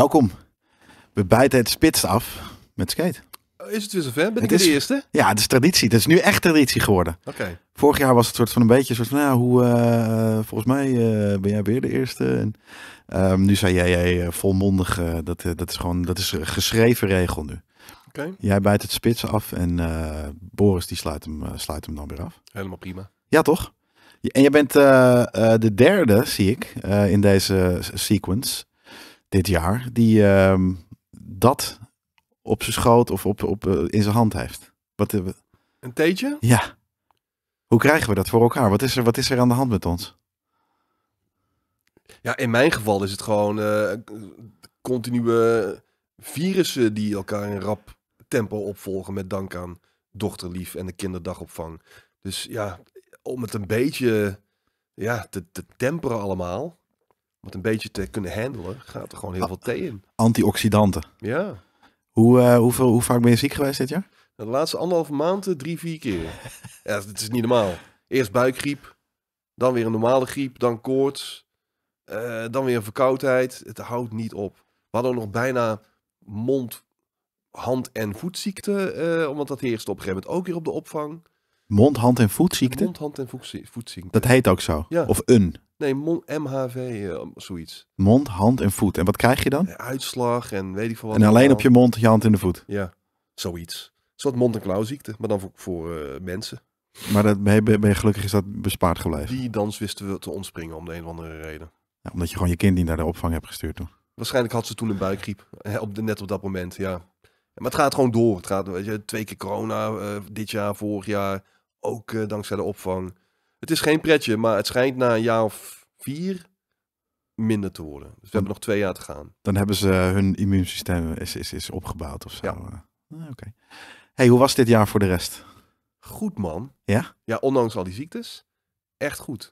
Welkom. We bijten het spits af met skate. Oh, is het weer zover? Ben ik de eerste? Ja, het is traditie. Het is nu echt traditie geworden. Vorig jaar was het soort van een beetje soort van, nou, hoe, eh, volgens mij eh, ben jij weer de eerste. En, ehm, nu zei jij, jij eh, volmondig, dat, dat is gewoon, dat is een geschreven regel nu. Jij bijt het spits af en Boris die sluit hem, sluit hem dan weer af. Helemaal prima. Ja, toch? En jij bent de derde, zie ik, in deze sequence dit jaar, die ehm, dat op zijn schoot of op, op, eh, in zijn hand heeft. Wat, eh, een theetje? Ja. Hoe krijgen we dat voor elkaar? Wat is er, wat is er aan de hand met ons? Ja, in mijn geval is het gewoon uh, continue virussen die elkaar in rap tempo opvolgen met dank aan dochterlief en de kinderdagopvang. Dus ja, om het een beetje ja, te temperen allemaal wat een beetje te kunnen handelen, gaat er gewoon heel ah. veel thee in. Antioxidanten. Ja. Hoe, eh, hoeveel, hoe vaak ben je ziek geweest dit jaar? De laatste anderhalve maanden eh, drie, vier keer. ja, het is niet normaal. Eerst buikgriep, dan weer een normale griep, dan koorts, eh, dan weer een verkoudheid. Het houdt niet op. We hadden ook nog bijna mond, hand- en voetziekte, omdat dat heerste op een gegeven moment ook weer op de opvang. Mond, hand en voetziekte? Mond, hand en voetziekte. Dat heet ook zo? Of een? Nee, MHV, eh, zoiets. Mond, hand en voet. En wat krijg je dan? Eh, uitslag en weet ik veel wat. En alleen op je mond, je hand en de voet? Ja, zoiets. Een mond- en klauwziekte, maar dan voor, eh, mensen. Maar dat, ben, je, ben je gelukkig is dat bespaard gebleven? Die dans wisten we te ontspringen om de een of andere reden. Ja, omdat je gewoon je kind niet naar de opvang hebt gestuurd toen? Waarschijnlijk had ze toen een buikgriep. Op de, net op dat moment, ja. Maar het gaat gewoon door. Het gaat weet je, twee keer corona dit jaar, vorig jaar ook eh, dankzij de opvang. Het is geen pretje, maar het schijnt na een jaar of vier minder te worden. Dus we hebben nog twee jaar te gaan. Dan hebben ze hun immuunsysteem is, is, is opgebouwd of zo. Ah, oké. Hey, hoe was dit jaar voor de rest? Goed man. Ja? Ja, ondanks al die ziektes. Echt goed.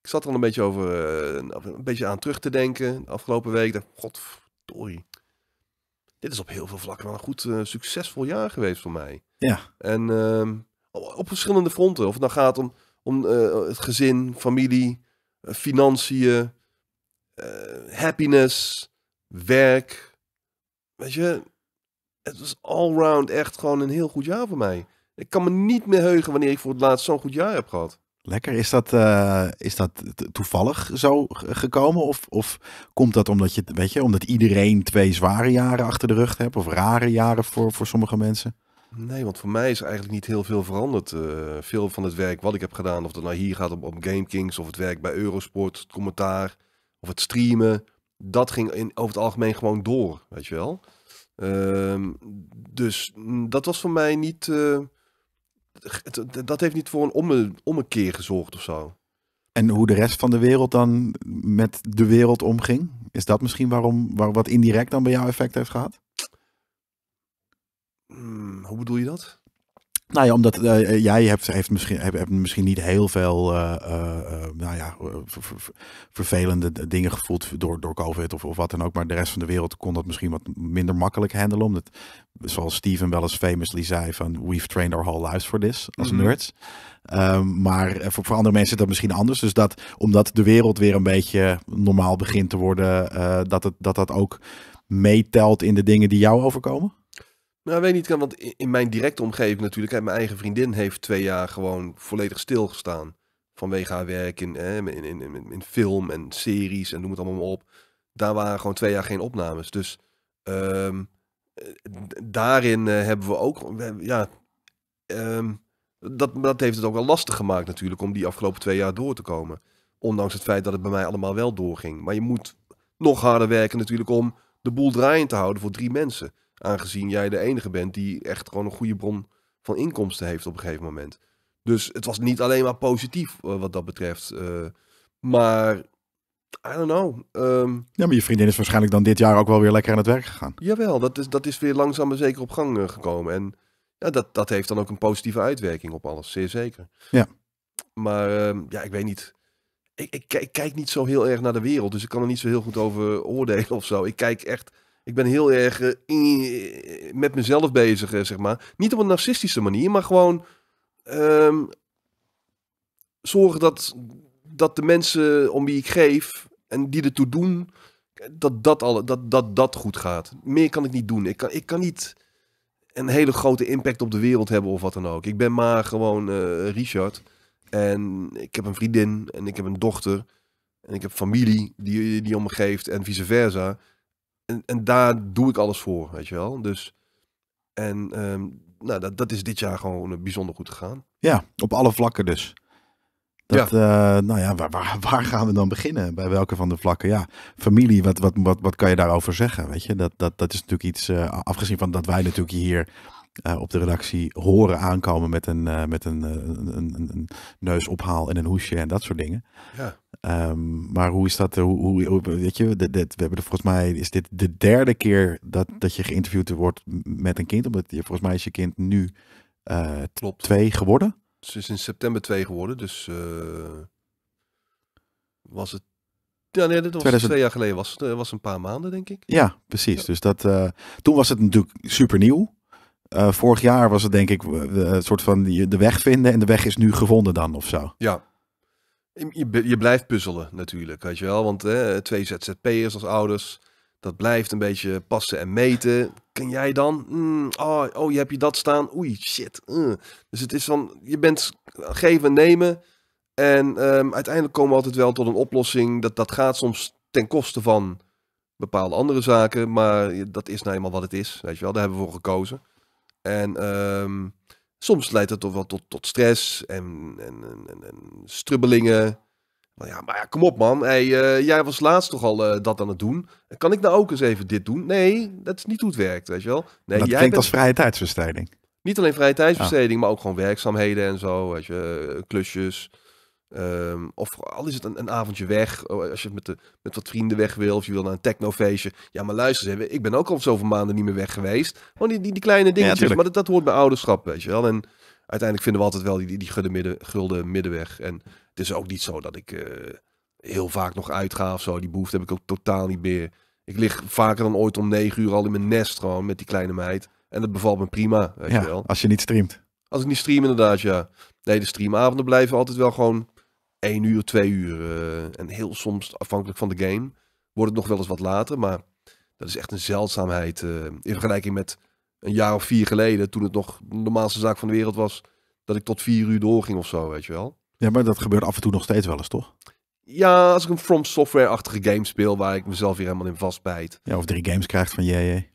Ik zat er al een beetje over, eh, een beetje aan terug te denken. De afgelopen week dacht godverdorie. Dit is op heel veel vlakken wel een goed, eh, succesvol jaar geweest voor mij. Ja. En ehm, op verschillende fronten. Of het nou gaat om, om eh, het gezin, familie, eh, financiën, eh, happiness, werk. Weet je, het was allround echt gewoon een heel goed jaar voor mij. Ik kan me niet meer heugen wanneer ik voor het laatst zo'n goed jaar heb gehad. Lekker. Is dat, is dat toevallig zo gekomen? Of, of komt dat omdat, je, weet je, omdat iedereen twee zware jaren achter de rug hebt? Of rare jaren voor, voor sommige mensen? Nee, want voor mij is eigenlijk niet heel veel veranderd. Eh, veel van het werk wat ik heb gedaan, of dat nou hier gaat op, op GameKings, of het werk bij Eurosport, het commentaar, of het streamen, dat ging in, over het algemeen gewoon door, weet je wel. Ehm, dus mm, dat was voor mij niet. Eh, dat heeft niet voor een omme, ommekeer gezorgd of zo. En hoe de rest van de wereld dan met de wereld omging? Is dat misschien waarom waar, wat indirect dan bij jou effect heeft gehad? Hmm, hoe bedoel je dat? Nou ja, omdat eh, eh, jij hebt, heeft misschien, hebt, misschien niet heel veel uh, nou ja, vervelende dingen gevoeld door, door COVID of, of wat dan ook. Maar de rest van de wereld kon dat misschien wat minder makkelijk handelen. Omdat, zoals Steven wel eens famously zei van we've trained our whole lives for this als mhm. nerds. Ehm, maar voor, voor, andere mensen is dat misschien anders. Dus dat omdat de wereld weer een beetje normaal begint te worden, dat, het, dat dat ook meetelt in de dingen die jou overkomen? Nou, weet niet, kan, want in mijn directe omgeving natuurlijk, mijn eigen vriendin heeft twee jaar gewoon volledig stilgestaan. Vanwege haar werk in, in, in, in, film en series en noem het allemaal maar op. Daar waren gewoon twee jaar geen opnames. Dus ehm, daarin eh, hebben we ook, ja, ehm, dat, dat heeft het ook wel lastig gemaakt natuurlijk om die afgelopen twee jaar door te komen. Ondanks het feit dat het bij mij allemaal wel doorging. Maar je moet nog harder werken natuurlijk om de boel draaiend te houden voor drie mensen. Aangezien jij de enige bent die echt gewoon een goede bron van inkomsten heeft op een gegeven moment. Dus het was niet alleen maar positief eh, wat dat betreft. Eh, maar, I don't know. Ehm, ja, maar je vriendin is waarschijnlijk dan dit jaar ook wel weer lekker aan het werk gegaan. Jawel, dat is, dat is weer langzaam maar zeker op gang eh, gekomen. En ja, dat, dat heeft dan ook een positieve uitwerking op alles, zeer zeker. Ja. Maar ehm, ja, ik weet niet. Ik, ik, ik, kijk niet zo heel erg naar de wereld, dus ik kan er niet zo heel goed over oordelen of zo. Ik kijk echt ik ben heel erg eh, eh, met mezelf bezig, eh, zeg maar. Niet op een narcistische manier, maar gewoon ehm, zorgen dat, dat de mensen om wie ik geef en die ertoe doen, dat dat, alle, dat, dat, dat goed gaat. Meer kan ik niet doen. Ik kan, ik kan niet een hele grote impact op de wereld hebben of wat dan ook. Ik ben maar gewoon Richard. En ik heb een vriendin en ik heb een dochter. En ik heb familie die, die om me geeft en vice versa en, en daar doe ik alles voor, weet je wel. Dus, en ehm, nou, dat, dat is dit jaar gewoon eh, bijzonder goed gegaan. Ja, op alle vlakken dus. Dat, ja. Eh, nou ja, waar, waar, waar, gaan we dan beginnen? Bij welke van de vlakken? Ja, familie, wat, wat, wat, wat kan je daarover zeggen? Weet je, dat, dat, dat is natuurlijk iets, eh, afgezien van dat wij natuurlijk hier op de redactie horen aankomen met een, met een, een, een, een neusophaal en een hoesje en dat soort dingen. Ja. Ehm, maar hoe is dat? Eh, hoe, hoe, weet je, we hebben er volgens mij is dit de derde keer dat, dat je geïnterviewd wordt met een kind. Omdat je, volgens mij is je kind nu eh, Klopt. twee geworden. Ze is in september twee geworden, dus eh, was het. Ja, dat was twee jaar geleden, was het was een paar maanden, denk ik. Ja, precies. Dus dat, toen was het natuurlijk super nieuw. vorig jaar was het denk ik een soort van de weg vinden en de weg is nu gevonden dan of zo. Ja, je, je blijft puzzelen natuurlijk, weet je wel. Want hè, twee ZZP'ers als ouders, dat blijft een beetje passen en meten. Kun jij dan? Hmm, oh, oh, je hebt je dat staan. Oei, shit. Dus het is van, je bent geven en nemen. En ehm, uiteindelijk komen we altijd wel tot een oplossing. Dat, dat gaat soms ten koste van bepaalde andere zaken. Maar dat is nou eenmaal wat het is. Weet je wel, daar hebben we voor gekozen. En um, soms leidt het toch wel tot, tot stress en, en, en, en strubbelingen. Maar ja, maar ja, kom op man. Hey, uh, jij was laatst toch al uh, dat aan het doen. Kan ik nou ook eens even dit doen? Nee, dat is niet hoe het werkt, weet je wel. Nee, dat klinkt als vrije tijdsbesteding. Niet alleen vrije tijdsbesteding, ja. Ah. maar ook gewoon werkzaamheden en zo. Weet je, eh, klusjes. Ehm, of al is het een, een, avondje weg, als je met, de, met wat vrienden weg wil, of je wil naar een technofeestje. Ja, maar luister eens, ik ben ook al zoveel maanden niet meer weg geweest. Gewoon die, die, kleine dingetjes, maar dat, hoort bij ouderschap, weet je wel. En uiteindelijk vinden we altijd wel die, die, gulden, midden, gulden middenweg. En het is ook niet zo dat ik eh, heel vaak nog uitga of zo. Die behoefte heb ik ook totaal niet meer. Ik lig vaker dan ooit om negen uur al in mijn nest gewoon met die kleine meid. En dat bevalt me prima, weet je wel. als je niet streamt. Als ik niet stream inderdaad, ja. Nee, de streamavonden blijven altijd wel gewoon één uur, twee uur. Eh, en heel soms, afhankelijk van de game, wordt het nog wel eens wat later. Maar dat is echt een zeldzaamheid. Eh, in vergelijking met een jaar of vier geleden, toen het nog de normaalste zaak van de wereld was, dat ik tot vier uur doorging of zo, weet je wel. Ja, maar dat gebeurt af en toe nog steeds wel eens, toch? Ja, als ik een From Software-achtige game speel waar ik mezelf weer helemaal in vastbijt. Ja, of drie games krijgt van JJ.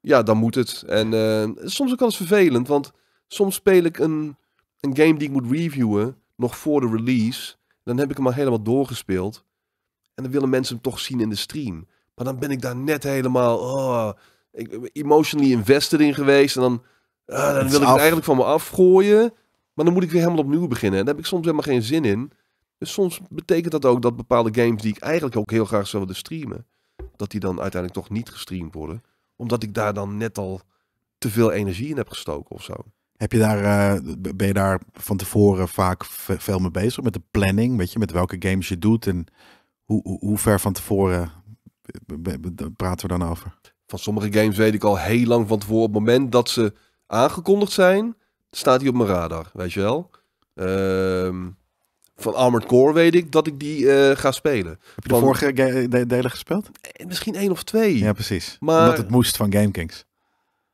Ja, dan moet het. En uh, soms ook wel eens vervelend, want soms speel ik een, een game die ik moet reviewen nog voor de release. Dan heb ik hem al helemaal doorgespeeld. En dan willen mensen hem toch zien in de stream. Maar dan ben ik daar net helemaal oh, emotionally invested in geweest. En dan, ah, dan wil ik het eigenlijk van me afgooien. Maar dan moet ik weer helemaal opnieuw beginnen. En daar heb ik soms helemaal geen zin in. Dus soms betekent dat ook dat bepaalde games die ik eigenlijk ook heel graag zou willen streamen, dat die dan uiteindelijk toch niet gestreamd worden. Omdat ik daar dan net al te veel energie in heb gestoken of zo. Heb je daar, eh, ben je daar van tevoren vaak veel mee bezig? Met de planning, weet je, met welke games je doet en hoe, hoe, hoe ver van tevoren eh, praten we dan over? Van sommige games weet ik al heel lang van tevoren. Op het moment dat ze aangekondigd zijn, staat die op mijn radar, weet je wel. Ehm, van Armored Core weet ik dat ik die eh, ga spelen. Heb je de vorige delen gespeeld? Misschien één of twee. Ja, precies. Maar, Omdat het moest van Game Kings.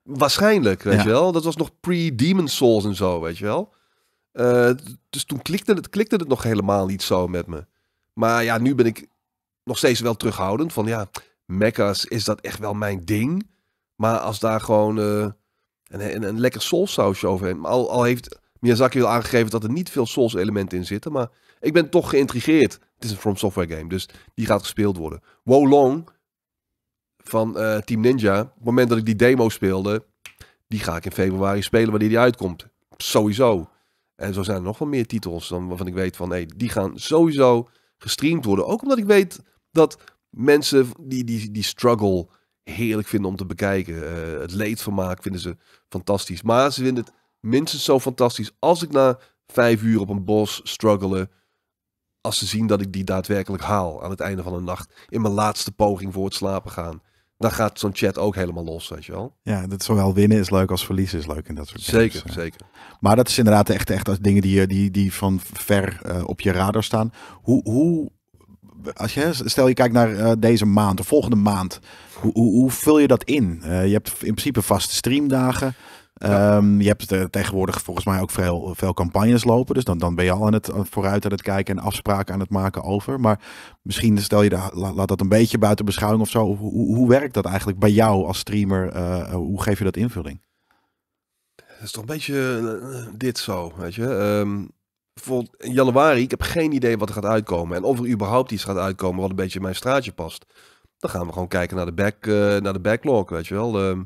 Waarschijnlijk, weet je wel. Dat was nog pre-Demon Souls en zo, weet je wel. Eh, dus toen klikte het, klikte het nog helemaal niet zo met me. Maar ja, nu ben ik nog steeds wel terughoudend. Van ja, mechas, is dat echt wel mijn ding? Maar als daar gewoon eh, een, een, een, lekker sausje overheen... Al, al heeft Miyazaki al aangegeven dat er niet veel souls-elementen in zitten. Maar ik ben toch geïntrigeerd. Het is een From Software game, dus die gaat gespeeld worden. Wo Long van eh, Team Ninja. Op het moment dat ik die demo speelde, die ga ik in februari spelen wanneer die uitkomt. Sowieso. En zo zijn er nog wel meer titels dan waarvan ik weet van hé, die gaan sowieso gestreamd worden. Ook omdat ik weet dat mensen die, die, die struggle heerlijk vinden om te bekijken. Uh, het leedvermaak vinden ze fantastisch. Maar ze vinden het minstens zo fantastisch als ik na vijf uur op een bos struggle, Als ze zien dat ik die daadwerkelijk haal aan het einde van de nacht. In mijn laatste poging voor het slapen gaan dan gaat zo'n chat ook helemaal los, weet je wel. Ja, dat zowel winnen is leuk als verliezen is leuk en dat soort dingen. Zeker, eh. zeker. Maar dat is inderdaad echt, echt als dingen die, eh, die, die van ver eh, op je radar staan. Hoe, hoe als je, stel je kijkt naar deze maand, de volgende maand, hoe, hoe, hoe, vul je dat in? je hebt in principe vaste streamdagen. Ehm, je hebt tegenwoordig volgens mij ook veel, veel campagnes lopen. Dus dan, dan ben je al aan het vooruit aan het kijken en afspraken aan het maken over. Maar misschien stel je laat dat een beetje buiten beschouwing of zo. Hoe, hoe, werkt dat eigenlijk bij jou als streamer? Eh, eh, hoe geef je dat invulling? Dat is toch een beetje eh, dit zo, weet je. Um in januari, ik heb geen idee wat er gaat uitkomen. En of er überhaupt iets gaat uitkomen wat een beetje in mijn straatje past. Dan gaan we gewoon kijken naar de, back, naar de backlog, weet je wel. Ehm,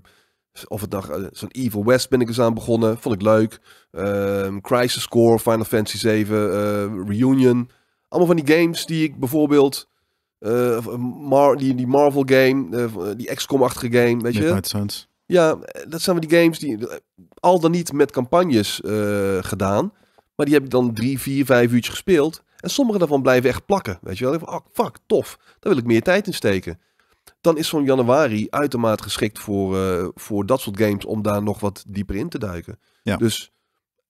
dus of het dag eh, zo'n Evil West ben ik eens aan begonnen. Vond ik leuk. Um, Crisis Core, Final Fantasy 7, eh, Reunion. Allemaal van die games die ik bijvoorbeeld... Uh, die, die Marvel game, die XCOM-achtige game, weet Midnight je? Ja, dat zijn wel die games die al dan niet met campagnes gedaan. Maar die heb ik dan drie, vier, vijf uurtjes gespeeld. En sommige daarvan blijven echt plakken, weet je wel. oh, fuck, tof. Daar wil ik meer tijd in steken dan is zo'n januari uitermate geschikt voor, eh, voor dat soort games om daar nog wat dieper in te duiken. Ja. Dus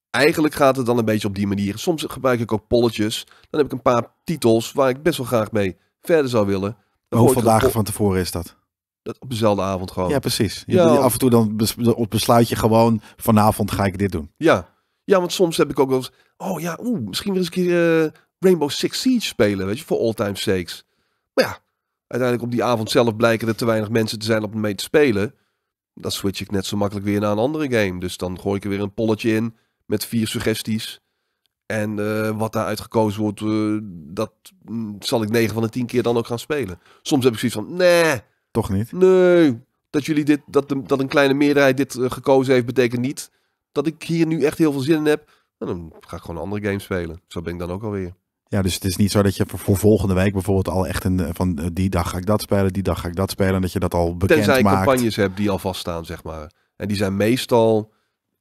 eigenlijk gaat het dan een beetje op die manier. Soms gebruik ik ook polletjes. Dan heb ik een paar titels waar ik best wel graag mee verder zou willen. hoeveel dagen van tevoren is dat? Dat op dezelfde avond gewoon. Ja, precies. Je ja, af en toe dan bes besluit je gewoon vanavond ga ik dit doen. Ja, ja want soms heb ik ook wel Oh ja, misschien weer eens een keer eh, Rainbow Six Siege spelen, weet je, voor all time sakes. Maar ja, uiteindelijk op die avond zelf blijken er te weinig mensen te zijn om mee te spelen. Dan switch ik net zo makkelijk weer naar een andere game. Dus dan gooi ik er weer een polletje in met vier suggesties. En uh, wat daaruit gekozen wordt, eh, dat mm, zal ik 9 van de 10 keer dan ook gaan spelen. Soms heb ik zoiets van, nee. Toch niet? Nee. Dat, jullie dit, dat, dat een kleine meerderheid dit eh, gekozen heeft, betekent niet dat ik hier nu echt heel veel zin in heb. Nou, dan ga ik gewoon een andere game spelen. Zo ben ik dan ook alweer. Ja, dus het is niet zo dat je voor volgende week bijvoorbeeld al echt een eh, van eh, die dag ga ik dat spelen, die dag ga ik dat spelen. En dat je dat al bekend Tenzij maakt. Tenzij campagnes hebt die al vaststaan, zeg maar. En die zijn meestal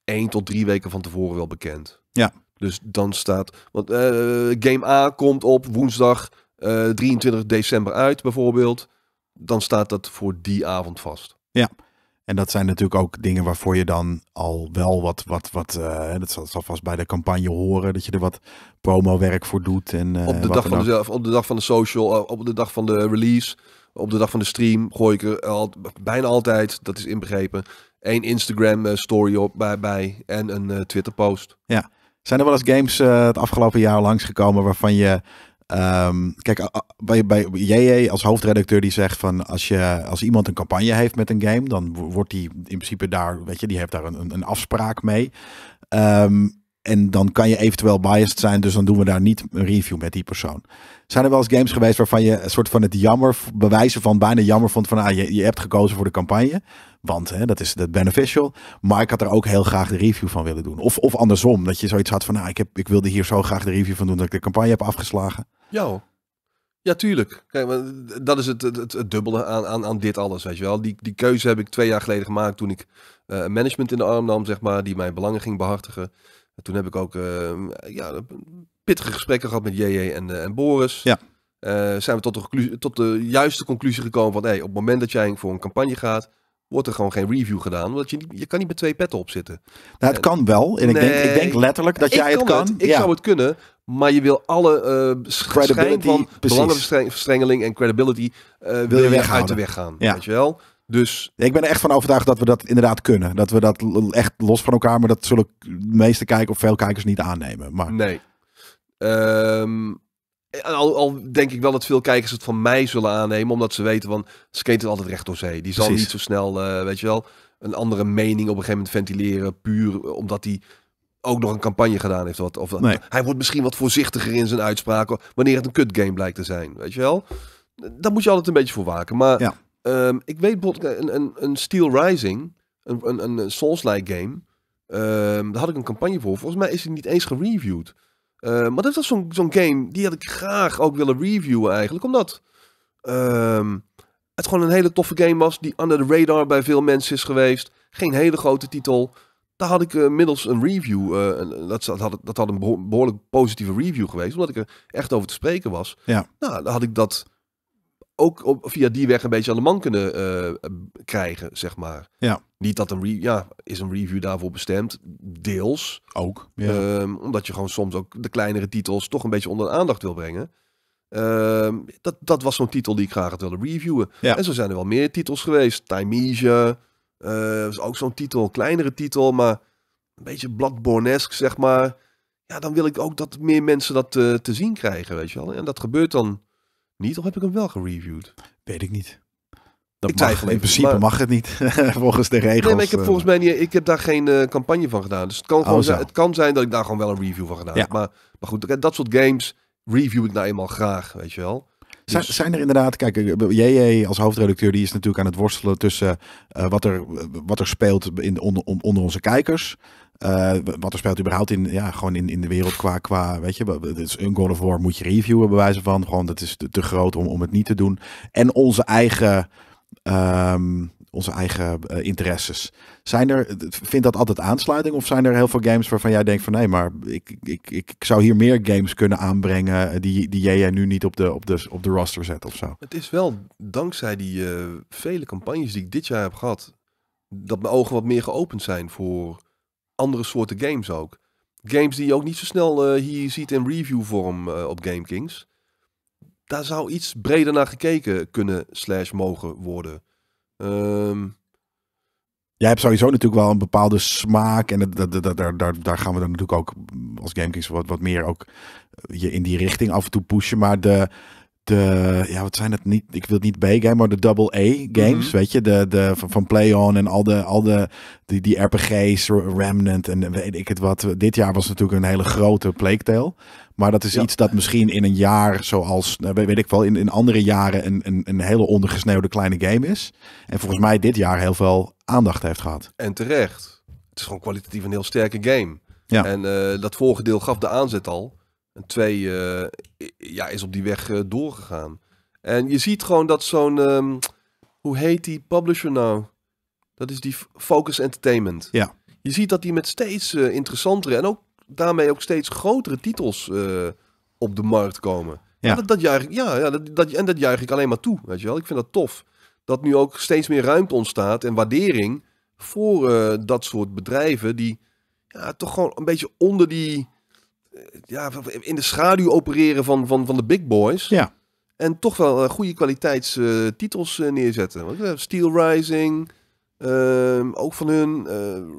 één tot drie weken van tevoren wel bekend. Ja. Dus dan staat, want eh, game A komt op woensdag 23 december uit bijvoorbeeld. Dan staat dat voor die avond vast. Ja. En dat zijn natuurlijk ook dingen waarvoor je dan al wel wat, wat, wat uh, dat zal, zal vast bij de campagne horen, dat je er wat promo werk voor doet. En, eh, op, de dag van de, op de dag van de social, eh, op de dag van de release, op de dag van de stream gooi ik er al, bijna altijd, dat is inbegrepen, één Instagram story op, bij, bij en een uh, Twitter post. Ja, zijn er wel eens games het afgelopen jaar langsgekomen waarvan je Ehm, kijk, bij, bij JJ als hoofdredacteur die zegt van als, je, als iemand een campagne heeft met een game, dan wordt die in principe daar, weet je, die heeft daar een, een afspraak mee. Ehm, en dan kan je eventueel biased zijn, dus dan doen we daar niet een review met die persoon. Zijn er wel eens games geweest waarvan je een soort van het jammer, bewijzen van bijna jammer vond van ah, je, je hebt gekozen voor de campagne, want hè, dat is dat beneficial. Maar ik had er ook heel graag de review van willen doen. Of, of andersom, dat je zoiets had van ah, ik, heb, ik wilde hier zo graag de review van doen dat ik de campagne heb afgeslagen. Ja Ja, tuurlijk. Kijk, maar dat is het, het, het dubbele aan, aan, aan dit alles, weet je wel. Die, die keuze heb ik twee jaar geleden gemaakt toen ik eh, management in de arm nam, zeg maar, die mijn belangen ging behartigen. toen heb ik ook ehm, ja, pittige gesprekken gehad met JJ en, eh, en Boris. Ja. Eh, zijn we tot de, tot de juiste conclusie gekomen van, hey, op het moment dat jij voor een campagne gaat, wordt er gewoon geen review gedaan. omdat je, je kan niet met twee petten op zitten. Nou, het kan wel. En ik, denk, ik denk letterlijk dat jij het kan. Ik zou het kunnen. Maar je wil alle uh, schijn van belangenverstrengeling en credibility eh, wil, je weg uit de weg gaan. Ja. Weet je wel? Dus ik ben er echt van overtuigd dat we dat inderdaad kunnen. Dat we dat echt los van elkaar, maar dat zullen de meeste kijkers of veel kijkers niet aannemen. Maar... Nee. Ehm, al, al, denk ik wel dat veel kijkers het van mij zullen aannemen, omdat ze weten van skate is altijd recht door zee. Die zal niet zo snel, eh, weet je wel, een andere mening op een gegeven moment ventileren, puur omdat hij ook nog een campagne gedaan heeft. Wat, of Hij wordt misschien wat voorzichtiger in zijn uitspraken wanneer het een kut game blijkt te zijn, weet je wel. Daar moet je altijd een beetje voor waken. Maar ja. Ehm, ik weet bijvoorbeeld, een, een, een Steel Rising, een, een, een Souls-like game, ehm, daar had ik een campagne voor. Volgens mij is hij niet eens gereviewd. Ehm, maar dat was zo'n game, die had ik graag ook willen reviewen eigenlijk. Omdat ehm, het gewoon een hele toffe game was, die under the radar bij veel mensen is geweest. Geen hele grote titel. Daar had ik uh, eh, middels een review, eh, dat, dat, had, dat had een behoorlijk positieve review geweest, omdat ik er echt over te spreken was. Ja. Nou, dan had ik dat ook via die weg een beetje aan de man kunnen eh, krijgen, zeg maar. Ja. Niet dat een ja, is een review daarvoor bestemd, deels. Ook. Ehm, omdat je gewoon soms ook de kleinere titels toch een beetje onder de aandacht wil brengen. Ehm, dat, dat was zo'n titel die ik graag had willen reviewen. Ja. En zo zijn er wel meer titels geweest. Timesia uh, eh, was ook zo'n titel, kleinere titel, maar een beetje bladbornesk, zeg maar. Ja, dan wil ik ook dat meer mensen dat eh, te zien krijgen, weet je wel. En dat gebeurt dan niet? Of heb ik hem wel gereviewd? Weet ik niet. Dat ik mag, in principe mag het niet, volgens de regels. Nee, maar ik heb eh. volgens mij niet, ik heb daar geen eh, campagne van gedaan. Dus het kan, oh, gewoon zijn, het kan zijn dat ik daar gewoon wel een review van gedaan ja. heb. Maar, maar goed, dat soort games review ik nou eenmaal graag, weet je wel. Zijn, dus- zijn er inderdaad, kijk, JJ eh, als hoofdredacteur, die is natuurlijk aan het worstelen tussen wat, er, wat er speelt in, onder, onder onze kijkers. Eh, wat er speelt überhaupt in, ja, gewoon in, in de wereld qua, qua, weet je, is dus een God of War moet je reviewen wijze van. Gewoon, dat is te, te, groot om, om het niet te doen. En onze eigen, ehm, onze eigen eh, interesses. Zijn er, vindt dat altijd aansluiting? Of zijn er heel veel games waarvan jij denkt van nee, maar ik, ik, ik zou hier meer games kunnen aanbrengen eh, die, die jij nu niet op de, op, de, op de roster zet of zo? Het is wel dankzij die vele campagnes die ik dit jaar heb gehad, dat mijn ogen wat meer geopend zijn voor andere soorten games ook. Games die je ook niet zo snel eh, hier ziet in review vorm eh, op GameKings. Daar zou iets breder naar gekeken kunnen slash mogen worden. Ehm, Jij hebt sowieso natuurlijk wel een bepaalde smaak. En dat, daar, daar, daar gaan we dan natuurlijk ook mm, als GameKings wat, wat meer ook eh, je in die richting af en toe pushen. Maar de, de, ja, wat zijn het niet? Ik wil het niet B-game, maar de double A-games, mhm. weet je, de, de, van, play PlayOn en al de, al de die, die RPG's, Remnant en weet ik het wat. Dit jaar was natuurlijk een hele grote Plague maar dat is iets dat misschien in een jaar, zoals nou, weet ik wel, in, in andere jaren een, een, een hele ondergesneeuwde kleine game is. En volgens mij dit jaar heel veel aandacht heeft gehad. En terecht. Het is gewoon kwalitatief een heel sterke game. Ja. En eh, dat vorige deel gaf de aanzet al. En twee uh, ja, is op die weg eh, doorgegaan. En je ziet gewoon dat zo'n. Ehm, hoe heet die publisher nou? Dat is die Focus Entertainment. Ja. Je ziet dat die met steeds eh, interessantere en ook daarmee ook steeds grotere titels op de markt komen. Ja. En dat, dat juich, ja, ja dat, dat, en dat juich ik alleen maar toe. Weet je wel? Ik vind dat tof. Dat nu ook steeds meer ruimte ontstaat en waardering voor dat soort bedrijven die ja, toch gewoon een beetje onder die ja, in de schaduw opereren van, van, van de big boys. Ja. En toch wel eh, goede kwaliteitstitels eh, eh, neerzetten. Steel Rising, ehm, ook van hun,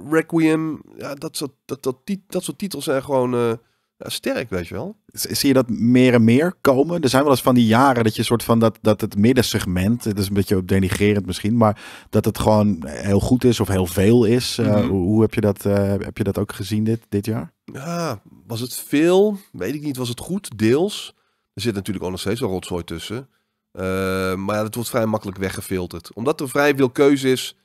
Requiem. Ja, dat, dat, dat, dat soort titels zijn gewoon sterk, weet je wel. Zie je dat meer en meer komen? Er zijn wel eens van die jaren dat je soort van dat, dat het middensegment, het is een beetje denigrerend misschien, maar dat het gewoon heel goed is of heel veel is. Eh, mhm. hoe, heb, je dat, eh, heb je dat ook gezien dit, dit jaar? Ja, was het veel? Weet ik niet. Was het goed? Deels. Er zit natuurlijk ook nog steeds een rotzooi tussen. Eh, maar ja, dat wordt vrij makkelijk weggefilterd. Omdat er vrij veel keuze is,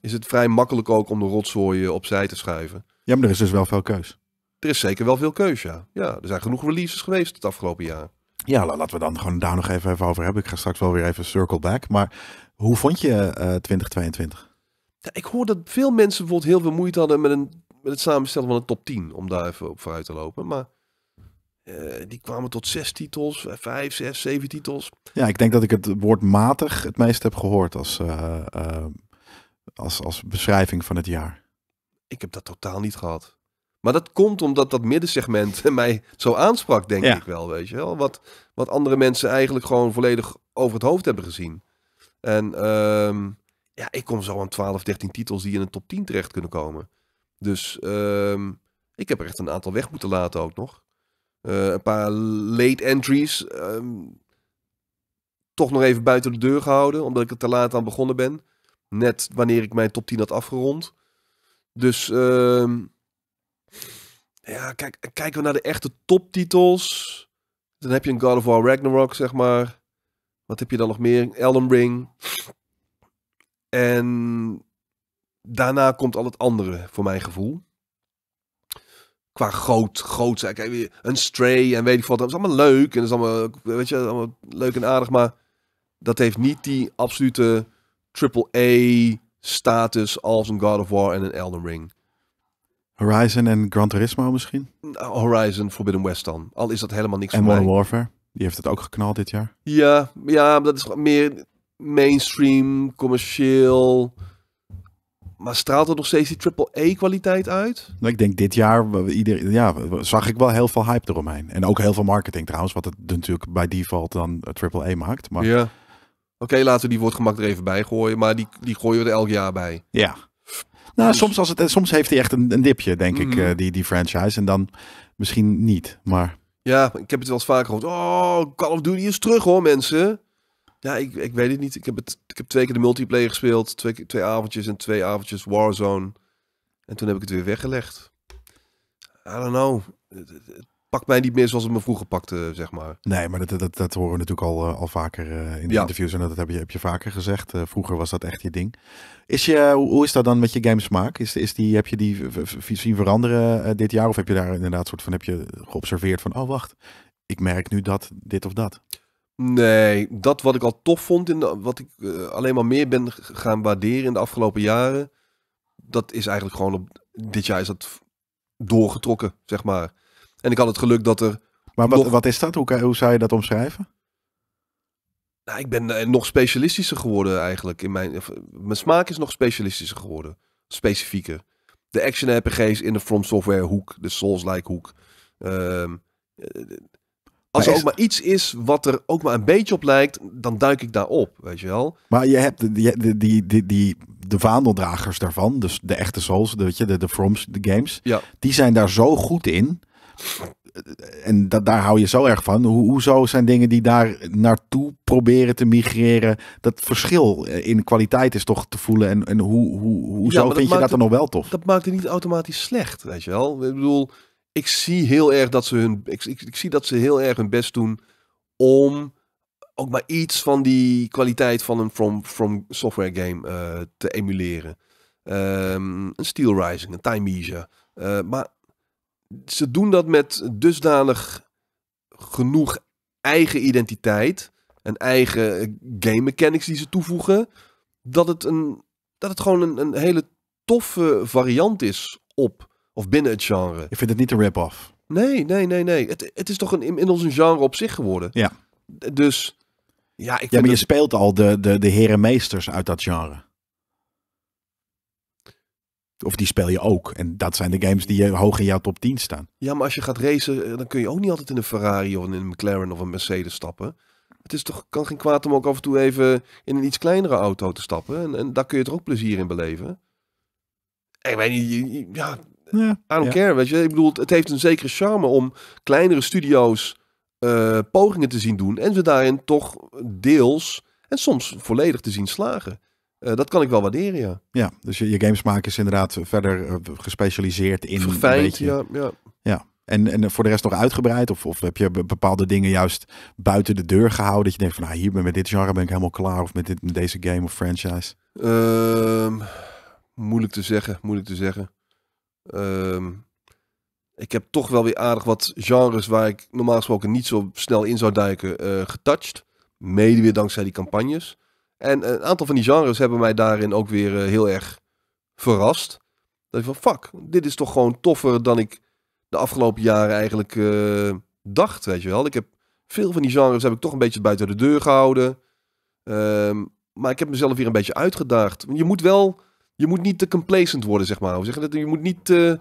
is het vrij makkelijk ook om de rotzooi opzij te schuiven. Ja, maar er is dus wel veel keus er is zeker wel veel keuze. Ja. ja, er zijn genoeg releases geweest het afgelopen jaar. Ja, laten we dan gewoon daar nog even, over hebben. Ik ga straks wel weer even circle back. Maar hoe vond je uh, eh, 2022? Ja, ik hoor dat veel mensen bijvoorbeeld heel veel moeite hadden met, een, met het samenstellen van een top 10. Om daar even op vooruit te lopen. Maar eh, die kwamen tot zes titels, eh, vijf, zes, zeven titels. Ja, ik denk dat ik het woord matig het meest heb gehoord als, als, als beschrijving van het jaar. Ik heb dat totaal niet gehad. Maar dat komt omdat dat middensegment mij zo aansprak, denk ik wel, weet je wel. Wat, wat andere mensen eigenlijk gewoon volledig over het hoofd hebben gezien. En ehm, ja, ik kom zo aan 12, 13 titels die in een top 10 terecht kunnen komen. Dus ehm, ik heb er echt een aantal weg moeten laten ook nog. Eh, een paar late entries. Ehm, toch nog even buiten de deur gehouden, omdat ik er te laat aan begonnen ben. Net wanneer ik mijn top 10 had afgerond. Dus ja, kijk, kijken we naar de echte toptitels. Dan heb je een God of War Ragnarok, zeg maar. Wat heb je dan nog meer? Elden Ring. En daarna komt al het andere, voor mijn gevoel. Qua groot, groot. Kijk, een stray en weet ik wat. Dat is allemaal leuk. En dat is allemaal, weet je, allemaal leuk en aardig. Maar dat heeft niet die absolute triple A status als een God of War en een Elden Ring. Horizon en Gran Turismo misschien? Horizon Forbidden West dan. Al is dat helemaal niks en voor Modern Warfare. Die heeft het ook geknald dit jaar. Ja, ja, dat is meer mainstream, commercieel. Maar straalt er nog steeds die triple E kwaliteit uit? Nou, ik denk dit jaar ieder, ja, zag ik wel heel veel hype eromheen. En ook heel veel marketing trouwens, wat het natuurlijk bij default dan triple E maakt. Maar... Ja. Oké, laten we die woordgemak er even bij gooien. Maar die, die gooien we er elk jaar bij. Ja. Nou, soms, als het, soms heeft hij echt een, een dipje, denk ik, mm. eh, die, die franchise. En dan misschien niet, maar... Ja, ik heb het wel eens vaker gehoord. Oh, Call of Duty is terug hoor, mensen. Ja, ik, ik weet het niet. Ik heb, het, ik heb twee keer de multiplayer gespeeld. Twee, twee avondjes en twee avondjes Warzone. En toen heb ik het weer weggelegd. I don't know. Het, pakt mij niet meer zoals het me vroeger pakte, zeg maar. Nee, maar dat, dat, dat horen we natuurlijk al, eh, al vaker eh, in de interviews en dat heb je, heb je vaker gezegd. Eh, vroeger was dat echt je ding. Is je, hoe is dat dan met je gamesmaak? Is, is die, heb je die zien veranderen dit jaar? Of heb je daar inderdaad soort van heb je geobserveerd van, oh wacht, ik merk nu dat, dit of dat? Nee, dat wat ik al tof vond, in wat ik alleen maar meer ben gaan waarderen in de afgelopen jaren, dat is eigenlijk gewoon op dit jaar is dat doorgetrokken, zeg maar. En ik had het geluk dat er. Maar wat, wat is dat? Hoe, hoe zou je dat omschrijven? Nou, ik ben eh, nog specialistischer geworden eigenlijk. In mijn, eh, mijn smaak is nog specialistischer geworden. Specifieker. De action RPG's in de From Software hoek. De Souls-like hoek. Ehm, eh, als er ook maar iets is wat er ook maar een beetje op lijkt, dan duik ik daar op, weet je wel. Maar je hebt de, die, die, die, de vaandeldragers daarvan, dus de echte Souls, de, weet je, de, de Froms, de games, die zijn daar zo goed in en dat, daar hou je zo erg van. hoezo zijn dingen die daar naartoe proberen te migreren? Dat verschil eh, in kwaliteit is toch te voelen. En, en hoezo vind je dat dan nog wel tof? Dat maakt het niet automatisch slecht, weet je wel. Ik bedoel, ik zie heel erg dat ze hun, ik, ik, zie dat ze heel erg hun best doen om ook maar iets van die kwaliteit van een From, from Software game eh, te emuleren. Um, een Steel Rising, een Time Asia. Eh, maar ze doen dat met dusdanig genoeg eigen identiteit en eigen eh, game mechanics die ze toevoegen, dat het, een, dat het gewoon een, een hele toffe variant is op of binnen het genre. Ik vind het niet een rip-off. Nee, nee, nee, nee. Het, het is toch een, inmiddels een genre op zich geworden. Ja. Dus ja, ik. Ja, maar je speelt al de, de, de herenmeesters uit dat genre. Of die speel je ook. En dat zijn de games die hoog in jouw top 10 staan. Ja, maar als je gaat racen, eh, dan kun je ook niet altijd in een Ferrari of in een McLaren of een Mercedes stappen. Het is toch, kan geen kwaad om ook af en toe even in een iets kleinere auto te stappen. En, en daar kun je er ook plezier in beleven. ik weet niet, ja, I don't care, weet je. Ik bedoel, het heeft een zekere charme om kleinere studio's eh, pogingen te zien doen. En ze daarin toch deels en soms volledig te zien slagen. Eh, dat kan ik wel waarderen, ja. Ja, dus je, je gamesmaak is inderdaad verder eh, gespecialiseerd in... Verfijnd, beetje... ja, ja. ja. En, en voor de rest nog uitgebreid? Of, of heb je bepaalde dingen juist buiten de deur gehouden? Dat je denkt van, nou, hier ben, met dit genre ben ik helemaal klaar. Of met, dit, deze game of franchise? Ehm, moeilijk te zeggen, moeilijk te zeggen. Ehm, ik heb toch wel weer aardig wat genres waar ik normaal gesproken niet zo snel in zou duiken uh, getouched. Mede weer dankzij die campagnes. En een aantal van die genres hebben mij daarin ook weer eh, heel erg verrast. Dat ik van, fuck, dit is toch gewoon toffer dan ik de afgelopen jaren eigenlijk eh, dacht, weet je wel. Ik heb veel van die genres heb ik toch een beetje buiten de deur gehouden. Ehm, maar ik heb mezelf weer een beetje uitgedaagd. Je moet wel, je moet niet te complacent worden, zeg maar. Zeggen je moet niet, eh,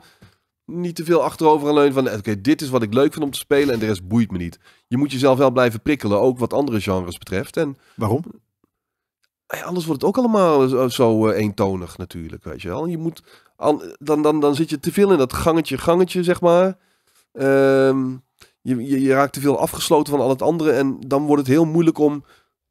niet te veel achterover van, oké, dit is wat ik leuk vind om te spelen en de rest boeit me niet. Je moet jezelf wel blijven prikkelen, ook wat andere genres betreft. En, Waarom? anders wordt het ook allemaal eh, zo eh, eentonig natuurlijk, weet je wel. Je moet, dan, dan, dan zit je te veel in dat gangetje, gangetje, zeg maar. Ehm, je, je, je, raakt te veel afgesloten van al het andere. En dan wordt het heel moeilijk om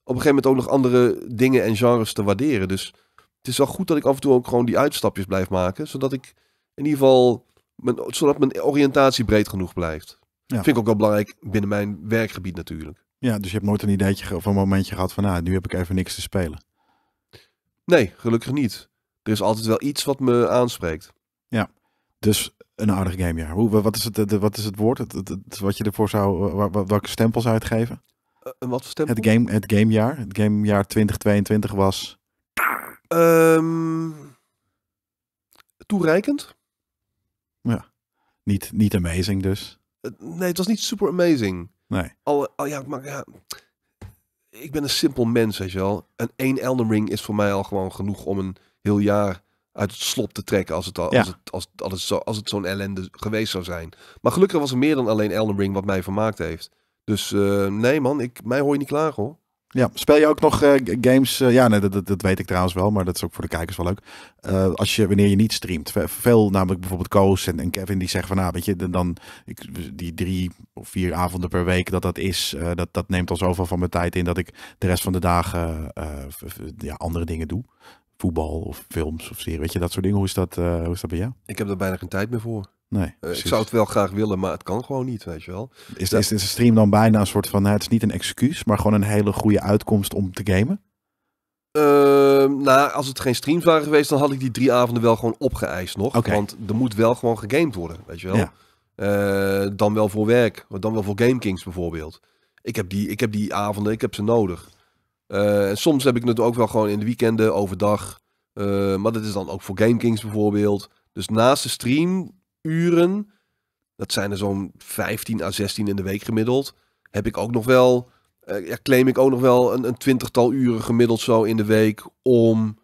op een gegeven moment ook nog andere dingen en genres te waarderen. Dus het is wel goed dat ik af en toe ook gewoon die uitstapjes blijf maken. Zodat ik in ieder geval, mijn, zodat mijn oriëntatie breed genoeg blijft. Vind ik ook wel belangrijk binnen mijn werkgebied natuurlijk. Ja, dus je hebt nooit een ideetje of een momentje gehad van, nou, nu heb ik even niks te spelen. Nee, gelukkig niet. Er is altijd wel iets wat me aanspreekt. Ja, dus een aardig gamejaar. Hoe, wat, is het, de, wat is het woord het, het, het, wat je ervoor zou, welke stempels uitgeven? Uh, wat voor stempel? Het, game, het gamejaar. Het gamejaar 2022 was... Ehm, toereikend. Ja, niet, niet amazing dus. Eh, nee, het was niet super amazing. Nee. Al, al ja, maar ja ik ben een simpel mens, weet je wel. En één Elden Ring is voor mij al gewoon genoeg om een heel jaar uit het slop te trekken als het, al, als het, als, als het, zo, als het zo'n ellende geweest zou zijn. Maar gelukkig was er meer dan alleen Elden Ring wat mij vermaakt heeft. Dus eh, nee man, ik, mij hoor je niet klaar hoor. Ja, speel je ook nog eh, games? Eh, ja, nee, dat, dat weet ik trouwens wel, maar dat is ook voor de kijkers wel leuk. Eh, als je, wanneer je niet streamt. Veel, namelijk bijvoorbeeld Koos en, en Kevin, die zeggen van, nou, weet je, dan ik, die drie of vier avonden per week dat dat is, dat, dat neemt al zoveel van mijn tijd in dat ik de rest van de dagen ja, andere dingen doe. Voetbal of films of serie, weet je, dat soort dingen. Hoe is dat, hoe is dat bij jou? Ik heb er bijna geen tijd meer voor. Nee, eh, ik zou het wel graag willen, maar het kan gewoon niet, weet je wel. Is, dat... deze stream dan bijna een soort van, nou, het is niet een excuus, maar gewoon een hele goede uitkomst om te gamen? Ehm, nou, als het geen streams waren geweest, dan had ik die drie avonden wel gewoon opgeëist nog. Want er moet wel gewoon gegamed worden, weet je wel. Ja. Eh, dan wel voor werk, dan wel voor GameKings bijvoorbeeld. Ik heb die, ik heb die avonden, ik heb ze nodig. Eh, en soms heb ik het ook wel gewoon in de weekenden, overdag. maar dat is dan ook voor GameKings bijvoorbeeld. Dus naast de stream uren, dat zijn er zo'n 15 à 16 in de week gemiddeld, heb ik ook nog wel, eh, claim ik ook nog wel een, een twintigtal uren gemiddeld zo in de week om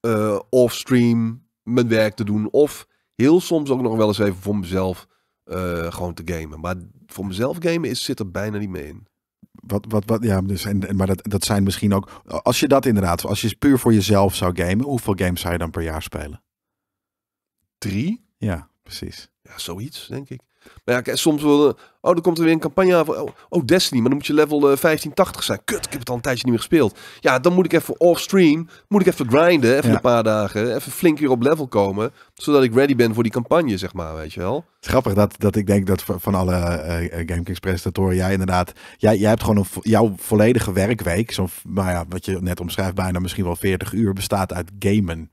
uh, eh, stream mijn werk te doen. Of heel soms ook nog wel eens even voor mezelf eh, gewoon te gamen. Maar voor mezelf gamen is, zit er bijna niet mee in. Wat, wat, wat, ja, dus en, maar dat, dat zijn misschien ook. Als je dat inderdaad, als je puur voor jezelf zou gamen, hoeveel games zou je dan per jaar spelen? Drie? Ja. Precies. Ja, zoiets, denk ik. Maar ja, kijk, soms wilde, Oh, er komt er weer een campagne aan. Oh, oh, Destiny, maar dan moet je level 1580 eh, zijn. Kut, ik heb het al een tijdje niet meer gespeeld. Ja, dan moet ik even off-stream, moet ik even grinden, even een paar dagen. Even flink weer op level komen, zodat ik ready ben voor die campagne, zeg maar, weet je wel. Het is grappig dat, dat ik denk dat van alle uh, eh, eh, GameKings presentatoren, jij inderdaad... Jij, jij hebt gewoon een, jouw volledige werkweek, zo'n, maar nou ja, wat je net omschrijft, bijna misschien wel 40 uur, bestaat uit gamen.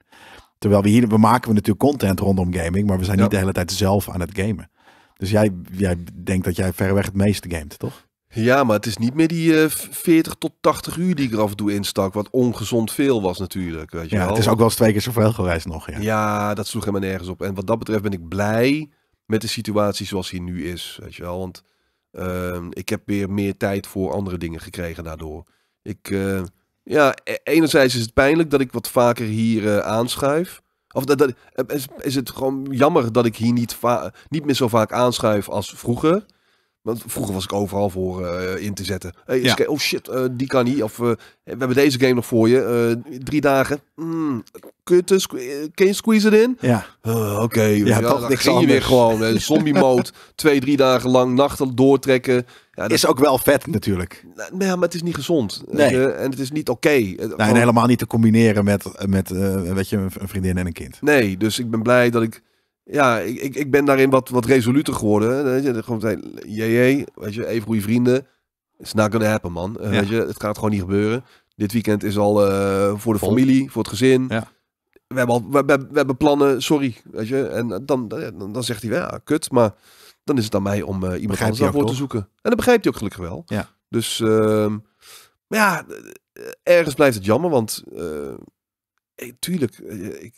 Terwijl we hier, we maken we natuurlijk content rondom gaming, maar we zijn niet de hele tijd zelf aan het gamen. Dus jij, jij denkt dat jij verreweg het meeste gamet, toch? Ja, maar het is niet meer die 40 eh, tot 80 uur die ik eraf toe instak. Wat ongezond veel was natuurlijk. Weet je ja, het is ook wel eens twee keer zoveel geweest nog. Ja. ja, dat sloeg helemaal nergens op. En wat dat betreft ben ik blij met de situatie zoals die nu is. Weet je wel, want ehm, ik heb weer meer tijd voor andere dingen gekregen daardoor. Ik, eh, ja, e- enerzijds is het pijnlijk dat ik wat vaker hier eh, aanschuif. Of dat, dat, eh, is, is het gewoon jammer dat ik hier niet, niet meer zo vaak aanschuif als vroeger. Want vroeger was ik overal voor eh, in te zetten. Hey, oh shit, eh, die kan niet. Of eh, we hebben deze game nog voor je. drie dagen. Mm, kun, je squeeze het in? Ja. Oké. Ja, ja, dat dan je weer gewoon. zombie mode. twee, drie dagen lang nachten doortrekken. Ja, dat is ook wel vet natuurlijk. Nee, nou, nou maar het is niet gezond. Nee. en het is niet oké. Nee, en helemaal niet te combineren met, met weet je, een vriendin en een kind. Nee, dus ik ben blij dat ik ja, ik, ik ben daarin wat, wat resoluter geworden. Weet je, gewoon zei, jee, weet je, even goede vrienden. It's not gonna happen, man. Eh, weet je, het gaat gewoon niet gebeuren. Dit weekend is al eh, voor de familie, voor het gezin. Ja. We hebben, we, we, hebben plannen, sorry. Weet je, en dan, dan, dan zegt hij, wel, ja, kut, maar dan is het aan mij om eh, iemand anders daarvoor te zoeken. En dat begrijpt hij ook gelukkig wel. Ja. Dus, ehm, ja, ergens blijft het jammer, want tuurlijk, ik,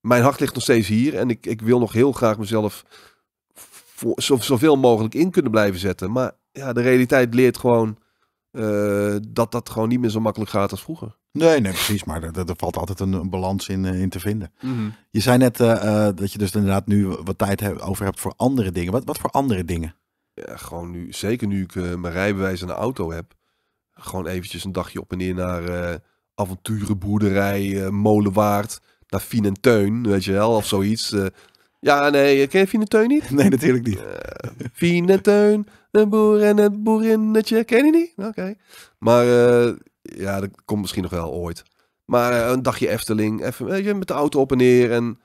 mijn hart ligt nog steeds hier. En ik, ik wil nog heel graag mezelf voor, zoveel mogelijk in kunnen blijven zetten. Maar ja, de realiteit leert gewoon eh, dat dat gewoon niet meer zo makkelijk gaat als vroeger. Nee, nee, precies. Maar er, er valt altijd een, een balans in, eh, in, te vinden. Mhm. Je zei net eh, dat je dus inderdaad nu wat tijd over hebt voor andere dingen. Wat, wat voor andere dingen? Ja, gewoon nu, zeker nu ik mijn rijbewijs en een auto heb. Gewoon eventjes een dagje op en neer naar avonturenboerderij, molenwaard naar Fien en Teun, weet je wel, of zoiets. Eh. ja, nee, eh, ken je Fien en Teun niet? Nee, natuurlijk niet. Uh, Fien en Teun, een boer en een boerinnetje, ken je niet? Oké. Maar ja, dat komt misschien nog wel ooit. Maar een dagje Efteling, even met de auto op en neer en...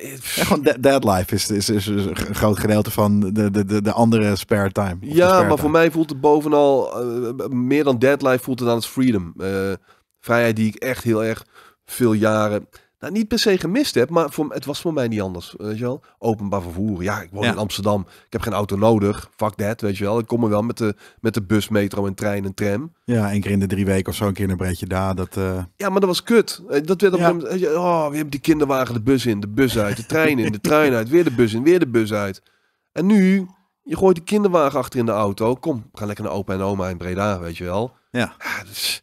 Ja, gewoon dead life is, is, is, een groot gedeelte van de, de, de andere spare time. Ja, maar voor mij voelt het bovenal, meer dan dead life voelt het aan als freedom. vrijheid die ik echt heel erg veel jaren nou, niet per se gemist heb, maar voor, het was voor mij niet anders. Weet je wel? Openbaar vervoer. Ja, ik woon in Amsterdam. Ik heb geen auto nodig. Fuck that, weet je wel. Ik kom er wel met de, met de bus, metro en trein en tram. Ja, één keer in de drie weken of zo, een keer een breedje daar. Dat, eh, Ja, maar dat was kut. Eh, dat werd op ja. een, oh, weer die kinderwagen de bus in, de bus uit, de trein in, de trein uit, weer de bus in, weer de bus uit. En nu, je gooit de kinderwagen achter in de auto. Kom, gaan lekker naar opa en oma in Breda, weet je wel. Ja. Ah, dus,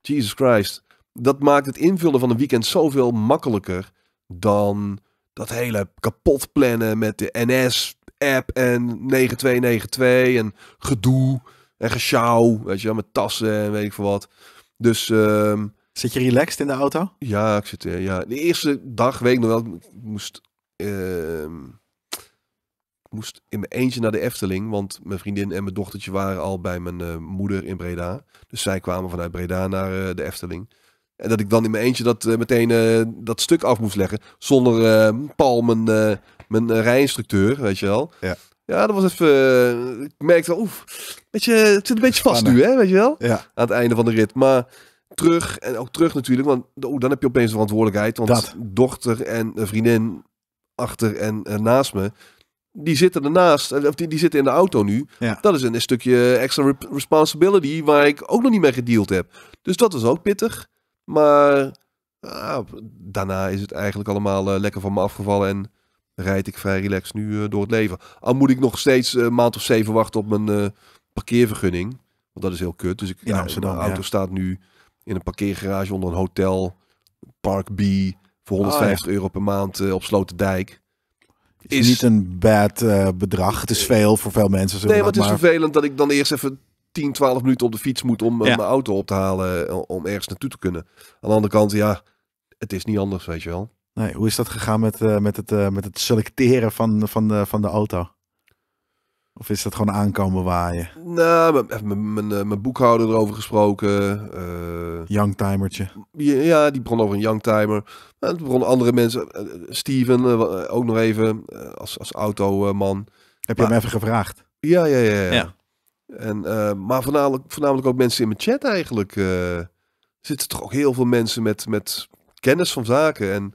Jesus Christ dat maakt het invullen van een weekend zoveel makkelijker dan dat hele kapot plannen met de NS-app en 9292 en gedoe en gesjouw, weet je wel, met tassen en weet ik veel wat. Dus... Ehm, zit je relaxed in de auto? Ja, ik zit... Eh, ja, de eerste dag, weet ik nog wel, ik moest... Ehm, moest in mijn eentje naar de Efteling. Want mijn vriendin en mijn dochtertje waren al bij mijn eh, moeder in Breda. Dus zij kwamen vanuit Breda naar eh, de Efteling. En dat ik dan in mijn eentje dat eh, meteen eh, dat stuk af moest leggen. Zonder uh, mijn, mijn rijinstructeur, weet je wel. Ja. Ja, dat was even... ik merkte, oef, weet je, het zit een beetje vast nu, hè, weet je wel? Ja. Aan het einde van de rit. Maar terug, en ook terug natuurlijk, want oh, dan heb je opeens de verantwoordelijkheid. Want dochter en vriendin achter en naast me, die zitten ernaast, of die, die zitten in de auto nu. Ja. Dat is een, stukje extra responsibility waar ik ook nog niet mee gedeeld heb. Dus dat was ook pittig. Maar ah, daarna is het eigenlijk allemaal eh, lekker van me afgevallen en rijd ik vrij relaxed nu eh, door het leven. Al moet ik nog steeds eh, een maand of zeven wachten op mijn parkeervergunning. Want dat is heel kut. Dus ik, ja, mijn auto staat nu in een parkeergarage onder een hotel, Park B, voor 150 ah, euro per maand op Sloterdijk. Is, is niet een bad bedrag. Het is veel voor veel mensen. Nee, maar het is vervelend dat ik dan eerst even 10, 12 minuten op de fiets moet om eh, mijn auto op te halen eh, om ergens naartoe te kunnen. Aan de andere kant, ja, het is niet anders, weet je wel. Nee, hoe is dat gegaan met, uh, met, het, met het selecteren van, van, de, van de auto? Of is dat gewoon aankomen waaien? Nou, mijn boekhouder erover gesproken. Uh, youngtimertje. Ja, die begon over een youngtimer. En toen begonnen andere mensen. Steven, ook nog even als, als automan. Heb je hem even gevraagd? Ja, ja, ja. ja. ja. En, eh, maar voornamelijk, voornamelijk ook mensen in mijn chat eigenlijk. Eh. zitten toch ook heel veel mensen met, met kennis van zaken. En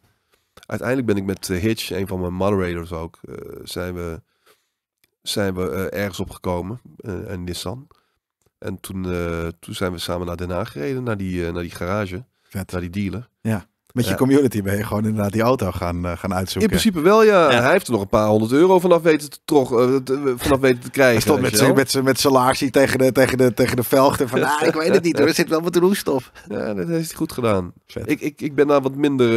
uiteindelijk ben ik met eh, Hitch, een van mijn moderators ook, zijn we, zijn we ergens opgekomen. en Nissan. En toen, toen zijn we samen naar Den Haag gereden, naar die, naar die garage. Naar die dealer. Ja met je community ben je gewoon inderdaad die auto gaan, eh, gaan uitzoeken. In principe wel, ja. Hij heeft er nog een paar honderd euro vanaf weten te, trog, eh, eh, vanaf te krijgen. Hij stond met zijn met, met tegen de, tegen de, tegen de van, ah, ik weet het niet hoor, er zit wel wat roest op. Ja, dat heeft hij goed gedaan. Ik, ik, ik ben daar wat minder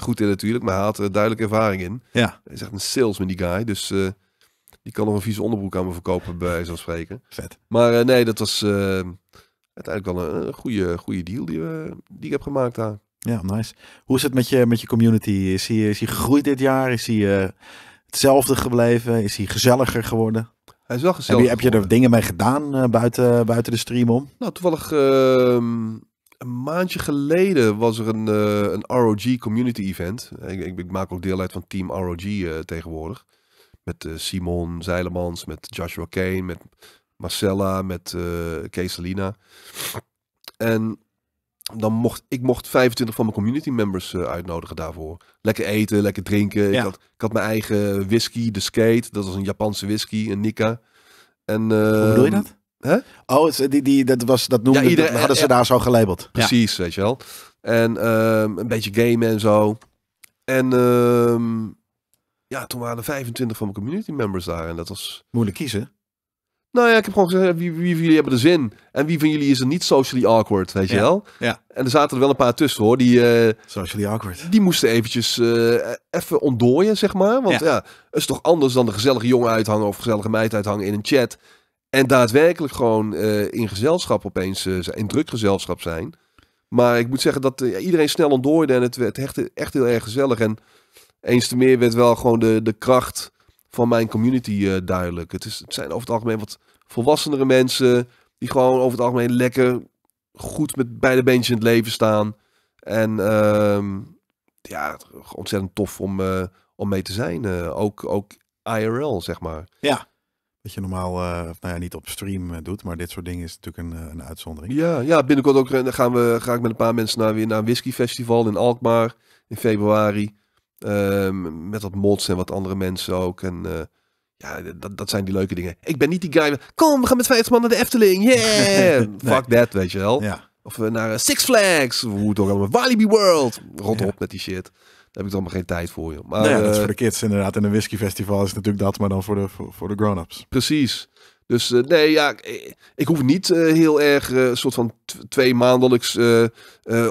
goed in natuurlijk, maar haalt er duidelijk ervaring in. Ja. Hij is echt een salesman, die guy, dus... die kan nog een vieze onderbroek aan me verkopen, bij zo'n spreken. Vet. Maar nee, dat was uiteindelijk wel een, goede, goede deal die, we, die ik heb gemaakt daar. Ja, nice. Hoe is het met je, met je community? Is hij, is hij gegroeid dit jaar? Is hij eh, hetzelfde gebleven? Is hij gezelliger geworden? Hij is wel gezellig. Heb je, heb je er dingen mee gedaan eh, buiten, buiten de stream om? Nou, toevallig ehm, een maandje geleden was er een, eh, een ROG community event. Ik, ik, ik, maak ook deel uit van Team ROG tegenwoordig. Met Simon Zeilemans, met Joshua Kane, met Marcella, met Keeselina. En dan mocht ik mocht 25 van mijn community members eh, uitnodigen daarvoor. Lekker eten, lekker drinken. Ja. Ik, had, ik had mijn eigen whisky, de skate. Dat was een Japanse whisky, een Nika. En, Hoe ehm, bedoel je dat? Hè? Oh, eh, die, die, dat, was, dat noemde, ja, hadden ze eh, daar zo gelabeld. Precies, weet je wel. En ehm, een beetje gamen en zo. En ehm, ja, toen waren er 25 van mijn community members daar. En dat was... Moeilijk kiezen. Nou ja, ik heb gewoon gezegd, wie, wie, van jullie hebben er zin? En wie van jullie is er niet socially awkward, weet ja, je wel? Ja. En er zaten er wel een paar tussen hoor. Die, eh, socially awkward. Die moesten eventjes eh, even ontdooien, zeg maar. Want ja. ja, is toch anders dan de gezellige jongen uithangen of gezellige meid uithangen in een chat. En daadwerkelijk gewoon eh, in gezelschap opeens, in druk gezelschap zijn. Maar ik moet zeggen dat iedereen snel ontdooide en het werd echt, echt heel erg gezellig. En eens te meer werd wel gewoon de, de kracht van mijn community eh, duidelijk. Het, is, het zijn over het algemeen wat volwassenere mensen. Die gewoon over het algemeen lekker goed met beide beentjes in het leven staan. En uh, ja, ontzettend tof om, eh, om mee te zijn. Eh, ook, ook IRL, zeg maar. Ja. Dat je normaal, nou ja, niet op stream doet, maar dit soort dingen is natuurlijk een, een uitzondering. Ja, ja, binnenkort ook gaan we, ga ik met een paar mensen naar, weer naar een festival in Alkmaar in februari. Ehm, met wat mods en wat andere mensen ook. En eh, ja, dat, dat zijn die leuke dingen. Ik ben niet die guy. Kom, we gaan met 50 man naar de Efteling. Yeah! Fuck that, weet je wel. Ja. Of naar eh, Six Flags. Hoe het ook allemaal. Walibi World. Rot op met die shit. Daar heb ik dan maar geen tijd voor, joh. Maar, nou dat is eh, voor de kids inderdaad. En een whisky festival is natuurlijk dat, maar dan voor de, voor, voor de grown-ups. Precies. Dus eh, nee, ja, ik, eh, hoef niet eh, heel erg een soort van twee maandelijks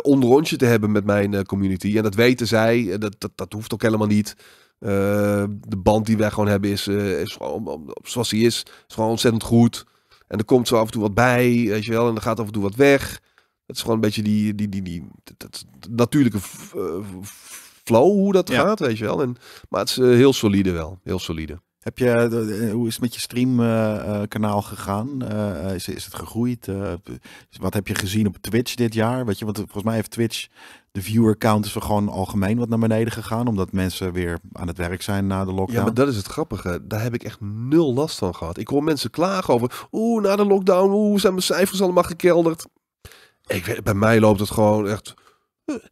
onderrondje te hebben met mijn community. En dat weten zij, dat, dat, dat hoeft ook helemaal niet. de band die wij gewoon hebben is, is gewoon, zoals die is, is gewoon ontzettend goed. En er komt zo af en toe wat bij, weet je wel, en er gaat af en toe wat weg. Het is gewoon een beetje die, die, die, die dat, natuurlijke flow hoe dat gaat, weet je wel. En, maar het is heel solide wel, heel solide. Heb je, eh, eh, hoe is het met je streamkanaal kanaal gegaan? Eh, is, is het gegroeid? wat heb je gezien op Twitch dit jaar? Weet je, want volgens mij heeft Twitch de viewer count is gewoon algemeen wat naar beneden gegaan. Omdat mensen weer aan het werk zijn na de lockdown. Ja, maar dat is het grappige. Daar heb ik echt nul last van gehad. Ik hoor mensen klagen over. Oeh, na de lockdown, oeh, zijn mijn cijfers allemaal gekelderd. Ik weet, bij mij loopt het gewoon echt.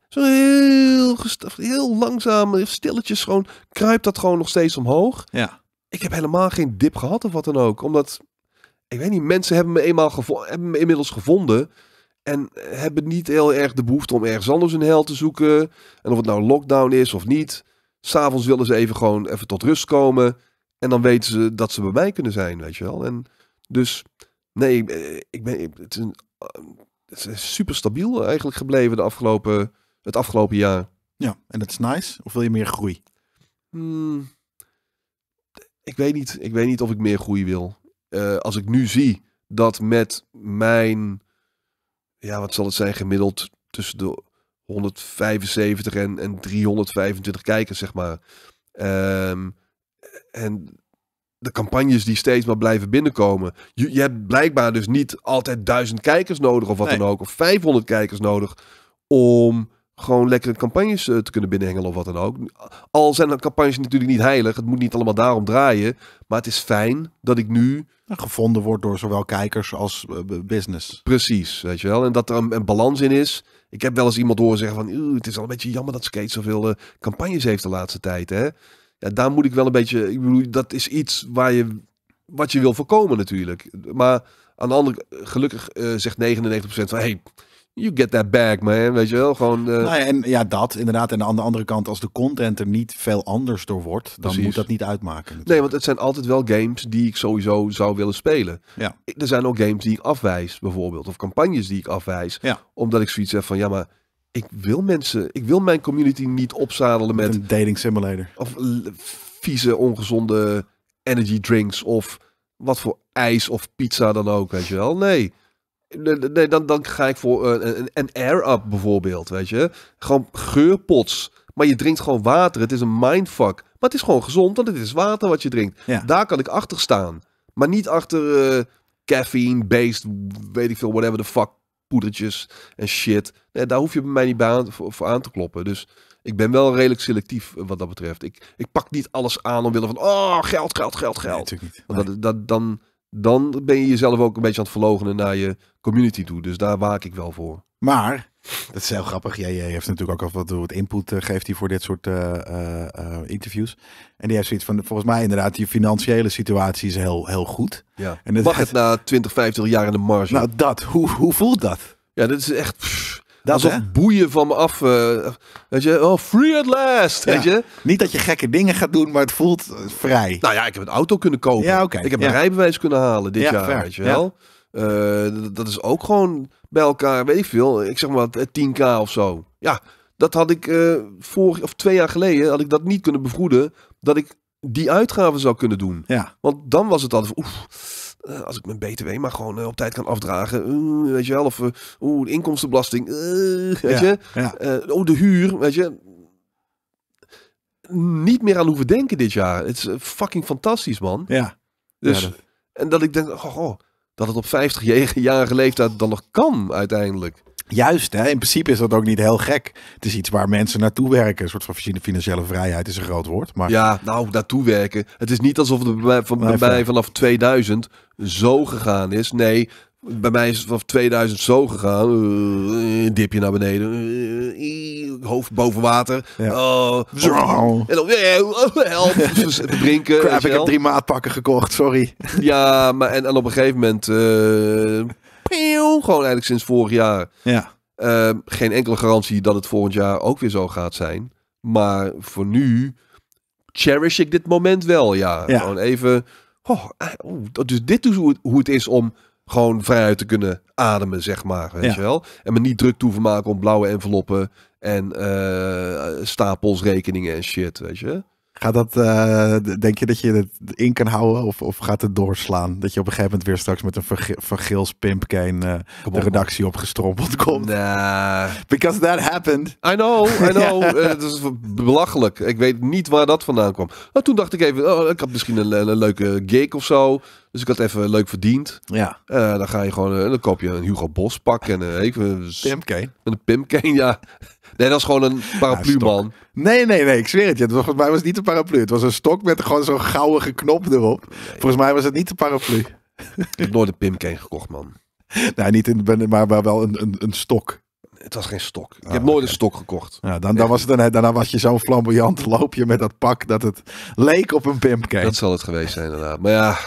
Zo heel, heel langzaam, stilletjes gewoon, kruipt dat gewoon nog steeds omhoog. Ja ik heb helemaal geen dip gehad of wat dan ook. Omdat, ik weet niet, mensen hebben me, eenmaal hebben me inmiddels gevonden. En hebben niet heel erg de behoefte om ergens anders een hel te zoeken. En of het nou lockdown is of niet. S'avonds willen ze even gewoon even tot rust komen. En dan weten ze dat ze bij mij kunnen zijn, weet je wel. En dus, nee, eh, ik ben, het, is, een, eh, is super stabiel eigenlijk gebleven de afgelopen, het afgelopen jaar. Ja, en dat is nice. Of wil je meer groei? Hmm ik weet niet, ik weet niet of ik meer groei wil. Eh, als ik nu zie dat met mijn, ja, wat zal het zijn, gemiddeld tussen de 175 en, en 325 kijkers, zeg maar. Ehm, en de campagnes die steeds maar blijven binnenkomen. Je, je hebt blijkbaar dus niet altijd duizend kijkers nodig of wat dan ook, of 500 kijkers nodig om gewoon lekkere campagnes eh, te kunnen binnenhengelen of wat dan ook. Al zijn de campagnes natuurlijk niet heilig, het moet niet allemaal daarom draaien. Maar het is fijn dat ik nu... Gevonden word door zowel kijkers als eh, business. Precies, weet je wel. En dat er een, balans in is. Ik heb wel eens iemand horen zeggen van... Het is al een beetje jammer dat Skate zoveel eh, campagnes heeft de laatste tijd, hè. Ja, daar moet ik wel een beetje... Ik bedoel, dat is iets waar je, wat je wil voorkomen natuurlijk. Maar aan de andere... Gelukkig zegt 99% van... Hey, You get that back, man. Weet je wel, gewoon. Eh, nou ja, en ja, dat inderdaad. En aan de andere kant, als de content er niet veel anders door wordt, dan moet dat niet uitmaken. Natuurlijk. Nee, want het zijn altijd wel games die ik sowieso zou willen spelen. Ja. Er zijn ook games die ik afwijs, bijvoorbeeld, of campagnes die ik afwijs, ja. omdat ik zoiets heb van, ja, maar ik wil mensen, ik wil mijn community niet opzadelen met, met een dating simulator of vieze, ongezonde energy drinks of wat voor ijs of pizza dan ook, weet je wel. Nee. Nee, dan, dan ga ik voor eh, een, air-up bijvoorbeeld, weet je. Gewoon geurpots. Maar je drinkt gewoon water. Het is een mindfuck. Maar het is gewoon gezond, want het is water wat je drinkt. Ja. Daar kan ik achter staan. Maar niet achter uh, caffeine, based, weet ik veel, whatever the fuck, poedertjes en shit. Nee, daar hoef je bij mij niet bij aan, voor, aan te kloppen. Dus ik ben wel redelijk selectief eh, wat dat betreft. Ik, ik pak niet alles aan omwille van, oh, geld, geld, geld, geld. niet. dat, dat, dan dan ben je jezelf ook een beetje aan het verlogenen naar je community toe. Dus daar waak ik wel voor. Maar, dat is heel grappig. Jij, heeft natuurlijk ook al wat, wat input eh, geeft hij voor dit soort eh, eh, interviews. En die heeft zoiets van, volgens mij inderdaad, Je financiële situatie is heel, heel goed. Ja. En dat, Mag het na 20, 50 jaar in de marge? Nou, dat. Hoe, hoe voelt dat? Ja, dat is echt... Dat Alsof hè? boeien van me af. Eh, weet je, oh, free at last. Weet je? Niet dat je gekke dingen gaat doen, maar het voelt eh, vrij. Nou ja, ik heb een auto kunnen kopen. Ja, Ik heb een rijbewijs kunnen halen dit jaar, weet je wel. Eh, dat is ook gewoon bij elkaar, weet ik veel. Ik zeg maar 10k of zo. Ja, dat had ik uh, vorig of twee jaar geleden had ik dat niet kunnen bevroeden. Dat ik die uitgaven zou kunnen doen. Ja. Want dan was het altijd. Oef, eh, als ik mijn BTW maar gewoon eh, op tijd kan afdragen. Eh, weet je wel, of de inkomstenbelasting. weet je? oh, de huur, weet je. Niet meer aan hoeven denken dit jaar. Het is fucking fantastisch, man. Ja. Dus, En dat ik denk, oh, oh, dat het op 50-jarige leeftijd dan nog kan uiteindelijk. Juist, hè? in principe is dat ook niet heel gek. Het is iets waar mensen naartoe werken. Een soort van financiële vrijheid is een groot woord. Maar... Ja, nou, naartoe werken. Het is niet alsof het bij, van, bij mij vanaf 2000 zo gegaan is. Nee, bij mij is het vanaf 2000 zo gegaan. Eh, dipje naar beneden. Eh, eh, hoofd boven water. Ja. Oh, oh. en dan, oh, oh, help. Dus drinken. Crap, ik heb drie maatpakken gekocht, sorry. Ja, maar en, en op een gegeven moment... Gewoon eigenlijk sinds vorig jaar. Ja. Ehm, geen enkele garantie dat het volgend jaar ook weer zo gaat zijn. Maar voor nu cherish ik dit moment wel, ja. ja. Gewoon even... Oh, eh, dus dit is hoe het is om gewoon vrijuit te kunnen ademen, zeg maar. Weet je wel? En me niet druk toe maken om blauwe enveloppen en eh, stapels rekeningen en shit, weet je. Gaat dat, eh, denk je dat je het in kan houden of, of gaat het doorslaan? Dat je op een gegeven moment weer straks met een vergils pimpkeen uh, eh, de redactie opgestrompeld komt? Nah. Because that happened. I know, I know. ja. Eh, is belachelijk. Ik weet niet waar dat vandaan kwam. Nou, toen dacht ik even, oh, ik had misschien een, een, leuke gig of zo. Dus ik had even leuk verdiend. Ja. dan ga je gewoon, dan koop je een Hugo Bos pak en even... Pimpkeen. Een pimpkeen, ja. Nee, dat is gewoon een paraplu, man. Nee, nee, nee, ik zweer het je. Volgens mij was het niet een paraplu. Het was een stok met gewoon zo'n gouden knop erop. Volgens mij was het niet de paraplu. Ik heb nooit een pimkeen gekocht, man. Nou, niet in, maar wel een, een, een stok. Het was geen stok. Ik ah, heb nooit een stok gekocht. Ja, dan, dan was het een, daarna was je zo'n flamboyant loopje met dat pak dat het leek op een pimcake. Dat zal het geweest zijn inderdaad. Maar ja,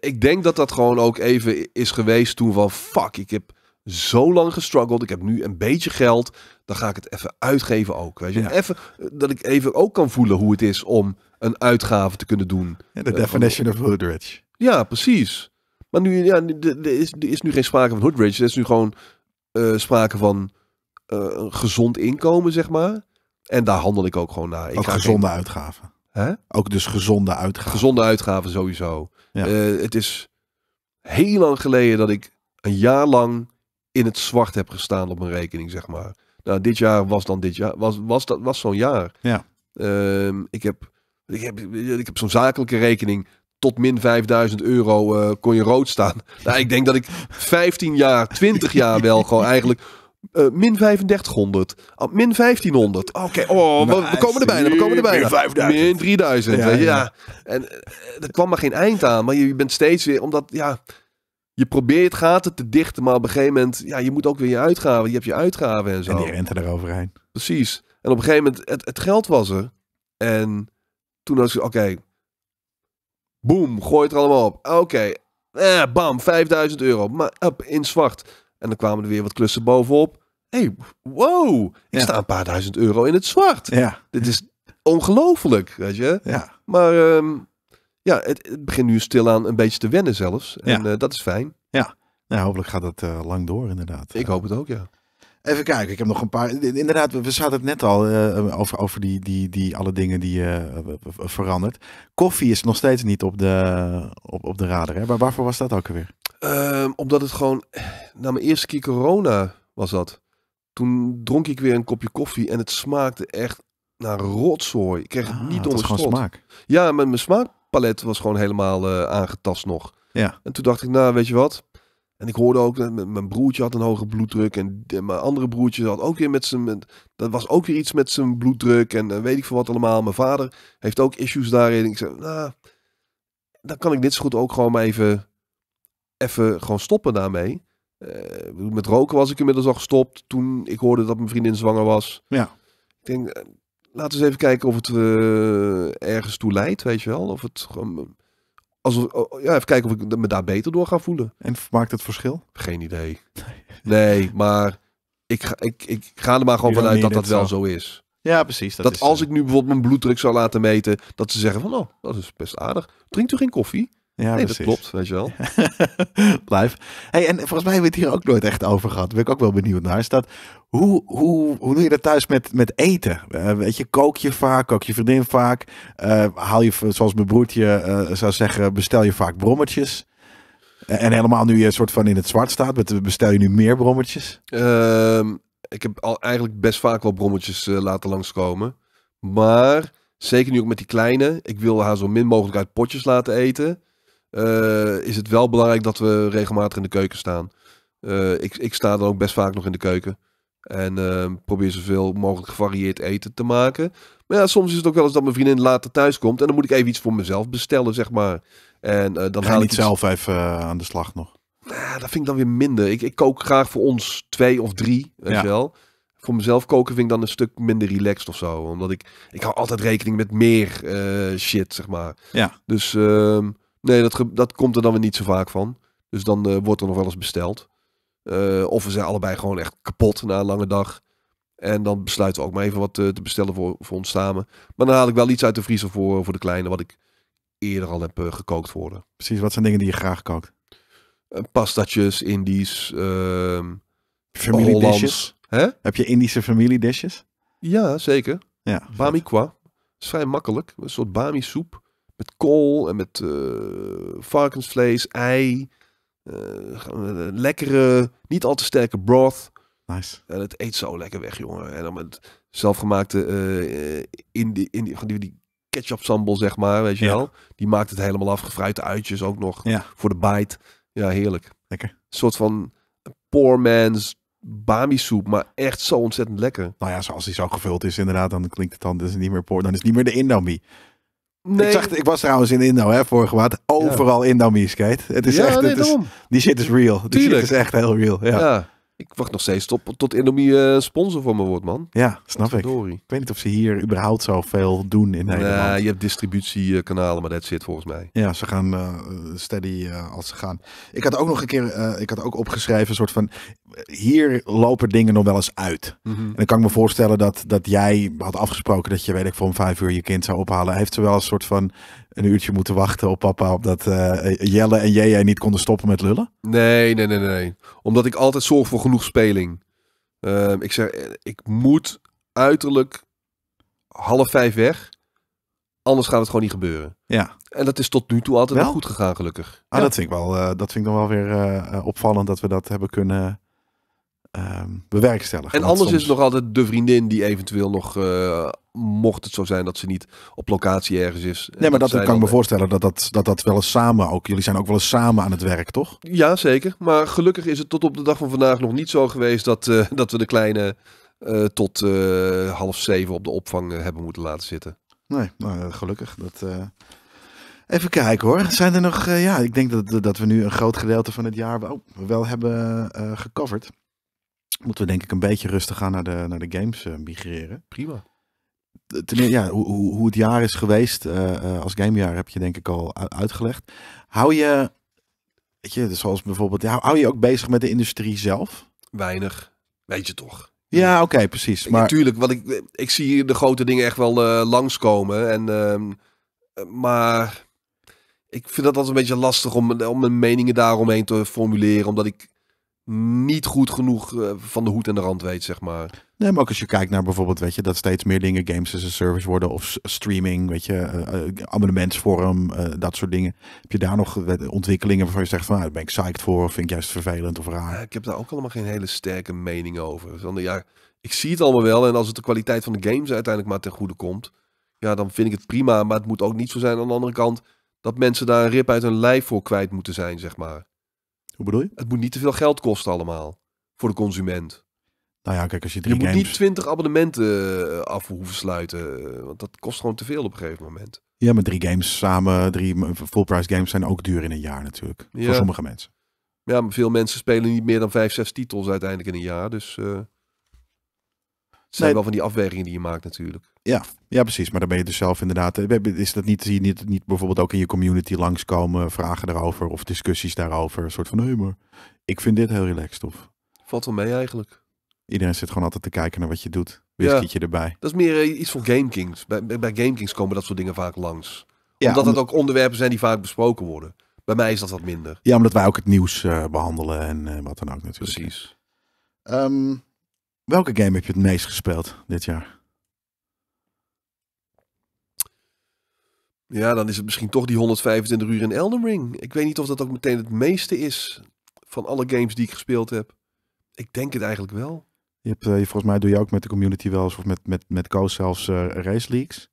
ik denk dat dat gewoon ook even is geweest toen van fuck, ik heb zo lang gestruggeld. Ik heb nu een beetje geld. Dan ga ik het even uitgeven ook. Weet je? Even, eh, dat ik even ook kan voelen hoe het is om een uitgave te kunnen doen. De eh, definition of hoodridge. Ja, precies. Maar nu ja, er is, is nu geen sprake van hoodridge. Er is nu gewoon eh, sprake van gezond inkomen, zeg maar. En daar handel ik ook gewoon naar. Ik ook ga gezonde uitgaven. Hè? Ook dus gezonde uitgaven. Gezonde uitgaven sowieso. het is heel lang geleden dat ik een jaar lang in het zwart heb gestaan op mijn rekening, zeg maar. Nou, dit jaar was dan dit jaar, was, was, dat, was zo'n jaar. Ja. Ehm, ik heb, ik heb, ik heb zo'n zakelijke rekening. Tot min 5000 euro eh, kon je rood staan. Nou, ik denk dat ik 15 jaar, 20 jaar wel gewoon eigenlijk eh, min 3500. Ah, min 1500. Ah, oké, oh, we, komen er bijna. We komen er bijna. Min 3000. Ja, En uh, er kwam maar geen eind aan. Maar je, je bent steeds weer, omdat ja, je probeert gaten te dichten, maar op een gegeven moment, ja, je moet ook weer je uitgaven. Je hebt je uitgaven en zo. En die rente eroverheen. Precies. En op een gegeven moment, het, geld was er. En toen was ik, oké, okay, boem, gooi het er allemaal op. Oké, eh, bam, 5000 euro. Maar up, in zwart. En dan kwamen er weer wat klussen bovenop. hey, wow, ik sta een paar duizend euro in het zwart. Ja. Dit is ongelooflijk, weet je. Ja. Maar ehm, ja, het, begint nu stilaan een beetje te wennen zelfs. En eh, dat is fijn. Ja, nou, hopelijk gaat dat eh, lang door inderdaad. Ik hoop het ook, ja. Even kijken, ik heb nog een paar. Inderdaad, we zaten het net al eh, over, over die, die, die alle dingen die uh, verandert. Koffie is nog steeds niet op de, op, op de radar. Hè? Maar waarvoor was dat ook weer ehm, omdat het gewoon, na mijn eerste keer corona was dat. Toen dronk ik weer een kopje koffie en het smaakte echt naar rotzooi. Ik kreeg het ah, niet onder smaak. Ja, met mijn smaak palet was gewoon helemaal eh, aangetast nog. Ja. En toen dacht ik, nou weet je wat. En ik hoorde ook, mijn broertje had een hoge bloeddruk. En mijn andere broertje had ook weer met zijn. Dat was ook weer iets met zijn bloeddruk. En eh, weet ik veel wat allemaal. Mijn vader heeft ook issues daarin. Ik zei, nou, dan kan ik dit zo goed ook gewoon maar even. Even gewoon stoppen daarmee. Uh, met roken was ik inmiddels al gestopt. Toen ik hoorde dat mijn vriendin zwanger was. Ja. Ik denk, laten we eens even kijken of het eh, ergens toe leidt, weet je wel. Of het gewoon... Eh, alsof, oh, oh, ja, even kijken of ik me daar beter door ga voelen. En maakt het verschil? Geen idee. Nee, maar ik ga, ik, ik ga er maar gewoon vanuit dat dat wel zo is. Ja, precies. Dat, dat als eh, ik nu bijvoorbeeld mijn bloeddruk zou laten meten, dat ze zeggen van, oh, dat is best aardig. Drinkt u geen koffie? Ja, dat klopt, weet je wel. Blijf. Hey, en volgens mij hebben we het hier ook nooit echt over gehad. Daar ben ik ook wel benieuwd naar. Is hoe, hoe, hoe doe je dat thuis met, met eten? Eh, weet je, kook je vaak? Kook je vriendin vaak? Eh, haal je, zoals mijn broertje eh, zou zeggen, bestel je vaak brommetjes? en helemaal nu je soort van in het zwart staat, bestel je nu meer brommetjes? Ehm, ik heb al eigenlijk best vaak wel brommetjes laten langskomen. Maar zeker nu ook met die kleine. Ik wil haar zo min mogelijk uit potjes laten eten. Eh, is het wel belangrijk dat we regelmatig in de keuken staan. Eh, ik, ik sta dan ook best vaak nog in de keuken. En uh, probeer zoveel mogelijk gevarieerd eten te maken. Maar ja, soms is het ook wel eens dat mijn vriendin later thuis komt. En dan moet ik even iets voor mezelf bestellen, zeg maar. En eh, dan ga ik niet zelf even aan de slag nog. Nou, dat vind ik dan weer minder. Ik, ik kook graag voor ons twee of drie, weet ja. wel voor mezelf koken vind ik dan een stuk minder relaxed of zo. Omdat ik, ik hou altijd rekening met meer shit, zeg maar. Ja. Dus ehm, Nee, dat, dat komt er dan weer niet zo vaak van. Dus dan eh, wordt er nog wel eens besteld. Eh, of we zijn allebei gewoon echt kapot na een lange dag. En dan besluiten we ook maar even wat eh, te bestellen voor, voor ons samen. Maar dan haal ik wel iets uit de vriezer voor, voor de kleine, wat ik eerder al heb gekookt worden. Precies, wat zijn dingen die je graag kookt? pastatjes, Indisch, ehm, uh, familiedishes. Hè? Heb je Indische familiedishes? Ja, zeker. Ja. Bami qua, is vrij makkelijk. Een soort bami soep met kool en met eh, varkensvlees, ei. Eh, lekkere, niet al te sterke broth. Nice. En het eet zo lekker weg, jongen. En dan met zelfgemaakte uh, eh, in die, in die, die ketchup sambal, zeg maar, weet je wel. Die maakt het helemaal af. Gefruite uitjes ook nog ja. voor de bite. Ja, heerlijk. Lekker. Een soort van poor man's bami soep, maar echt zo ontzettend lekker. Nou ja, zoals die zo gevuld is inderdaad, dan klinkt het dan het niet meer poor. Dan is het niet meer de Indomie. Nee. Ik, zag, ik was trouwens in Indo, hè, vorige maand. Overal ja. Indo skate. Het is echt, is, die shit is real. Die shit is echt heel real. ja. Ik wacht nog steeds tot, tot Indomie uh, sponsor voor me wordt, man. Ja, snap ik. Ik weet niet of ze hier überhaupt zoveel doen in Nederland. Ja, je hebt distributiekanalen, maar dat zit volgens mij. Ja, ze gaan uh, steady eh, als ze gaan. Ik had ook nog een keer, ik had ook opgeschreven, een soort van, hier lopen dingen nog wel eens uit. Mhm. En dan kan ik me voorstellen dat, dat jij had afgesproken dat je, weet ik, voor om vijf uur je kind zou ophalen. Heeft ze wel een soort van een uurtje moeten wachten op papa. Omdat dat eh, Jelle en jij niet konden stoppen met lullen? Nee, nee, nee, nee. Omdat ik altijd zorg voor genoeg speling. Ehm, ik zeg, eh, ik moet uiterlijk half vijf weg. Anders gaat het gewoon niet gebeuren. Ja. En dat is tot nu toe altijd wel? goed gegaan, gelukkig. Ah, ja. dat, vind ik wel, eh, dat vind ik dan wel weer opvallend dat we dat hebben kunnen we ehm, bewerkstelligen. En anders is het nog altijd de vriendin die eventueel nog, eh, mocht het zo zijn dat ze niet op locatie ergens is. Nee, maar dat, kan ik me eh, voorstellen dat dat, dat dat wel eens samen ook. Jullie zijn ook wel eens samen aan het werk, toch? Ja, zeker. Maar gelukkig is het tot op de dag van vandaag nog niet zo geweest dat, eh, dat we de kleine tot half zeven op de opvang hebben moeten laten zitten. Nee, maar nou, gelukkig. Dat, Even kijken hoor. Zijn er nog. ja, ik denk dat, dat we nu een groot gedeelte van het jaar wel, hebben gecoverd moeten we denk ik een beetje rustig gaan naar de, naar de games eh, migreren. Prima. Eh, ten, e-, ja, hoe, hoe het jaar is geweest eh, als gamejaar heb je denk ik al uitgelegd. Hou je, weet je, dus zoals bijvoorbeeld, hou je ook bezig met de industrie zelf? Weinig, weet je toch. Ja, oké, precies. Maar natuurlijk, want ik, ik zie de grote dingen echt wel uh, langskomen. En, ehm, maar ik vind dat altijd een beetje lastig om, om mijn meningen daaromheen te formuleren. Omdat ik niet goed genoeg eh, van de hoed en de rand weet, zeg maar. Nee, maar ook als je kijkt naar bijvoorbeeld, weet je, dat steeds meer dingen games as a service worden of streaming, weet je, uh, abonnementsvorm, dat soort dingen. Heb je daar nog ontwikkelingen waarvan je zegt van, nou, daar ben ik psyched voor of vind ik juist vervelend of raar? ik heb daar ook allemaal geen hele sterke mening over. de ja, ik zie het allemaal wel en als het de kwaliteit van de games uiteindelijk maar ten goede komt, ja, dan vind ik het prima. Maar het moet ook niet zo zijn aan de andere kant dat mensen daar een rip uit hun lijf voor kwijt moeten zijn, zeg maar. Hoe bedoel je? Het moet niet te veel geld kosten allemaal voor de consument. Nou ja, kijk, als je drie Je moet niet 20 abonnementen eh, af hoeven sluiten, eh, want dat kost gewoon te veel op een gegeven moment. Ja, maar drie games samen, drie full price games zijn ook duur in een jaar natuurlijk. Ja. Voor sommige mensen. Ja, maar veel mensen spelen niet meer dan vijf, zes titels uiteindelijk in een jaar. Dus eh, het zijn wel van die afwegingen die je maakt natuurlijk. Ja, ja, precies. Maar dan ben je dus zelf inderdaad. Eh, is dat niet, zie je niet, niet bijvoorbeeld ook in je community langskomen, vragen daarover of discussies daarover? Een soort van, hé, maar ik vind dit heel relaxed of. Valt wel mee eigenlijk. Iedereen zit gewoon altijd te kijken naar wat je doet. zit je erbij. Dat is meer eh, iets voor GameKings. Bij, bij GameKings komen dat soort dingen vaak langs. omdat het ook onderwerpen zijn die vaak besproken worden. Bij mij is dat wat minder. Ja, omdat wij ook het nieuws eh, behandelen en wat dan ook natuurlijk. Precies. Ehm, welke game heb je het meest gespeeld dit jaar? Ja, dan is het misschien toch die 125 uur in Elden Ring. Ik weet niet of dat ook meteen het meeste is van alle games die ik gespeeld heb. Ik denk het eigenlijk wel. Je hebt, eh, volgens mij doe je ook met de community wel eens, of met, met, met Koos zelfs uh, race leaks.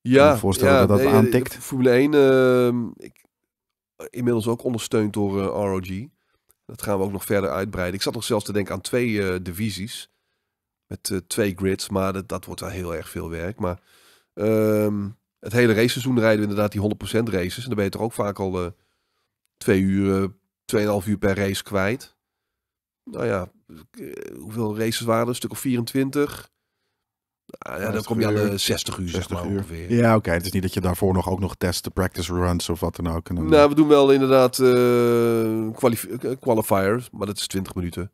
Ja, voorstellen ja, dat dat nee, aantikt. Eh, Formule 1, ehm, ik, inmiddels ook ondersteund door ROG. Dat gaan we ook nog verder uitbreiden. Ik zat nog zelfs te denken aan twee divisies. Met twee grids, maar dat, dat wordt wel heel erg veel werk. Maar ehm, het hele raceseizoen rijden inderdaad die 100% races. En dan ben je toch ook vaak al uh, twee uur, uh, tweeënhalf uur per race kwijt. Nou ja, eh, hoeveel races waren er? Een stuk of 24. Ah, ja, dan kom je aan de 60 uur, 60 zeg maar, uur. ongeveer. Ja, oké. Het is niet dat je daarvoor nog ook nog testen, practice runs of wat dan ook. Nou, we doen wel inderdaad uh, qualifiers, maar dat is 20 minuten.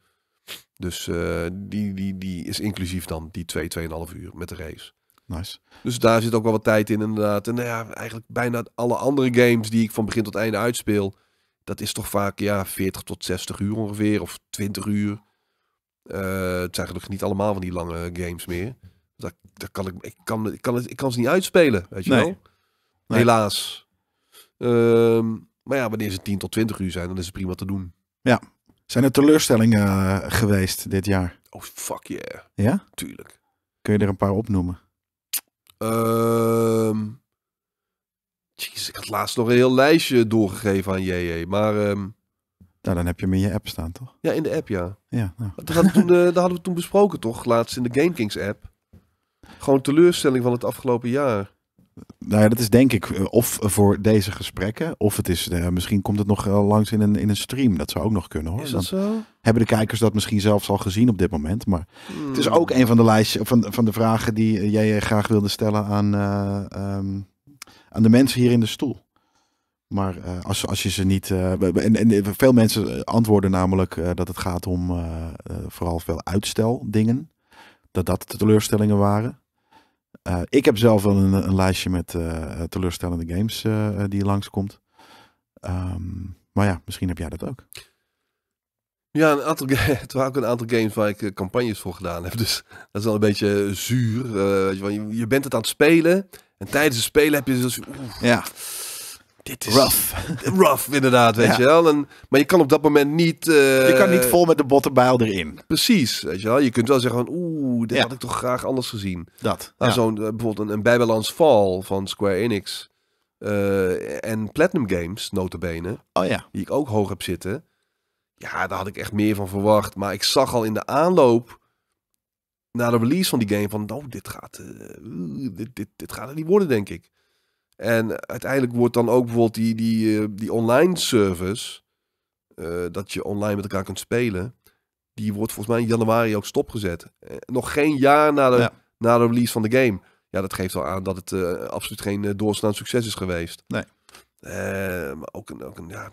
Dus die, die, die is inclusief dan die 2, twee, 2,5 uur met de race. Nice. Dus daar zit ook wel wat tijd in inderdaad. En nou ja, eigenlijk bijna alle andere games die ik van begin tot einde uitspeel, dat is toch vaak ja, 40 tot 60 uur ongeveer, of 20 uur. Eh, het zijn gelukkig niet allemaal van die lange games meer. Dat, kan ik, ik, kan, ik, kan het, ik kan ze niet uitspelen, weet je wel. Nee. Helaas. Ehm, maar ja, wanneer ze 10 tot 20 uur zijn, dan is het prima te doen. Ja. Zijn er teleurstellingen eh, geweest dit jaar? Oh, fuck yeah. Ja? Tuurlijk. Kun je er een paar opnoemen? Um, ehm, jeez, ik had laatst nog een heel lijstje doorgegeven aan JJ. Maar... Um, nou, dan heb je hem in je app staan, toch? Ja, in de app, ja. ja nou. dat, hadden eh, dat hadden we toen besproken, toch? Laatst in de GameKings app. Gewoon teleurstelling van het afgelopen jaar. Nou ja, dat is denk ik eh, of voor deze gesprekken, of het is, eh, misschien komt het nog eh, langs in een, in een stream. Dat zou ook nog kunnen hoor. Is dat zo? Hebben de kijkers dat misschien zelfs al gezien op dit moment. Maar hmm. het is ook een van de, lijst, van, van de vragen die jij graag wilde stellen aan, ehm, aan de mensen hier in de stoel. Maar als, als je ze niet. en, veel mensen antwoorden namelijk dat het gaat om vooral veel uitsteldingen. Dat dat teleurstellingen waren. Eh, ik heb zelf wel een, een lijstje met eh, teleurstellende games eh, die langskomt. Ehm, maar ja, misschien heb jij dat ook. Ja, een aantal, het waren ook een aantal games waar ik campagnes voor gedaan heb. Dus dat is wel een beetje zuur. je, bent het aan het spelen. En tijdens het spelen heb je dus... ja dit is rough. rough, inderdaad, weet je wel. En, maar je kan op dat moment niet... je kan eh, niet vol met de bottenbijl erin. Precies, weet je wel. Je kunt wel zeggen van, oeh, dat had ik toch graag anders gezien. Dat. Nou, zo'n, eh, bijvoorbeeld een, een Fall van Square Enix. Eh, en Platinum Games, notabene. Oh ja. Die ik ook hoog heb zitten. Ja, daar had ik echt meer van verwacht. Maar ik zag al in de aanloop na de release van die game van, oh, dit gaat, dit, dit, dit gaat er niet worden, denk ik. En uiteindelijk wordt dan ook bijvoorbeeld die, die, eh, die online service, eh, dat je online met elkaar kunt spelen, die wordt volgens mij in januari ook stopgezet. Eh, nog geen jaar na de, na de release van de game. Ja, dat geeft al aan dat het absoluut geen doorslaand succes is geweest. Nee. maar ook een, ook een, ja,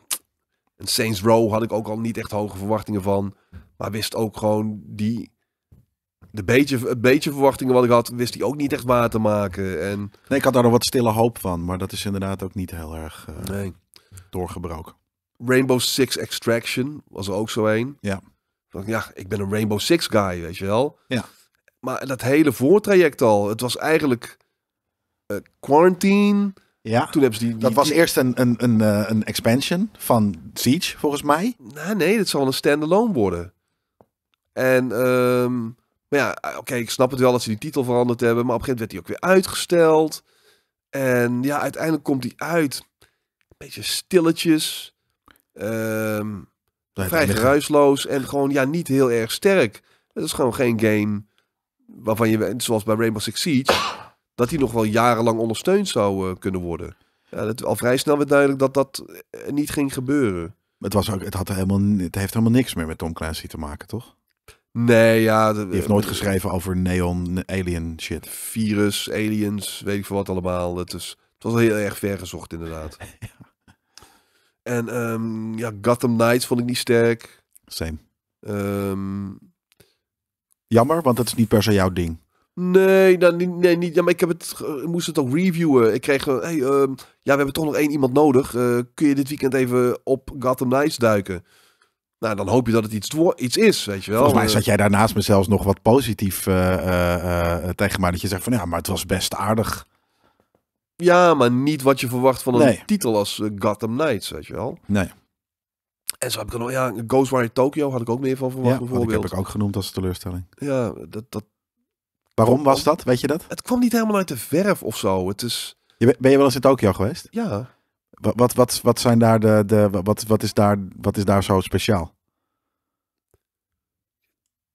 een Saints Row had ik ook al niet echt hoge verwachtingen van. Maar wist ook gewoon die de beetje, het beetje verwachtingen wat ik had, wist hij ook niet echt waar te maken. En... Nee, ik had daar nog wat stille hoop van, maar dat is inderdaad ook niet heel erg eh, nee. doorgebroken. Rainbow Six Extraction was er ook zo een. Ja. Ja, ik ben een Rainbow Six guy, weet je wel. Ja. Maar dat hele voortraject al, het was eigenlijk uh, Quarantine. Ja, Toen hebben ze die, dat was eerst een, een, een, eh, een expansion van Siege, volgens mij. Nee, nee, dat zal een standalone worden. En ehm, maar ja, eh, oké, ik snap het wel dat ze die titel veranderd hebben. Maar op een gegeven moment werd die ook weer uitgesteld. En ja, uiteindelijk komt die uit. Een beetje stilletjes. Ehm, vrij geruisloos. En gewoon ja, niet heel erg sterk. Het is gewoon geen game waarvan je, zoals bij Rainbow Six Siege, dat die nog wel jarenlang ondersteund zou eh, kunnen worden. Ja, al vrij snel werd duidelijk dat dat eh, niet ging gebeuren. Het, was ook, het, had helemaal, het heeft helemaal niks meer met Tom Clancy te maken, toch? Nee, ja. Die heeft nooit geschreven over neon, alien shit. Virus, aliens, weet ik veel wat allemaal. Het, is, het was heel erg ver gezocht inderdaad. ja. En ehm, ja, Gotham Knights vond ik niet sterk. Same. Ehm, Jammer, want dat is niet per se jouw ding. Nee, nou, niet, nee niet, ja, maar ik, heb het, ik eh, moest het ook reviewen. Ik kreeg, eh, hey, ehm, ja, we hebben toch nog één iemand nodig. Eh, kun je dit weekend even op Gotham Knights duiken? Nou, dan hoop je dat het iets, iets is, weet je wel. Volgens mij eh, zat jij daarnaast me zelfs nog wat positief eh, eh, tegen mij. Dat je zegt van ja, maar het was best aardig. Ja, maar niet wat je verwacht van een titel als Gotham Knights, weet je wel. Nee. En zo heb ik dan ook ja, Ghostwire Tokyo had ik ook meer van verwacht ja, dat heb ik ook genoemd als teleurstelling. Ja, dat... dat Waarom was dat? Weet je dat? Het kwam niet helemaal uit de verf of zo. Het is... ben je wel eens in Tokyo geweest? Ja. Wat, wat, wat, wat, zijn daar de, de, wat, wat, is daar, wat is daar zo speciaal?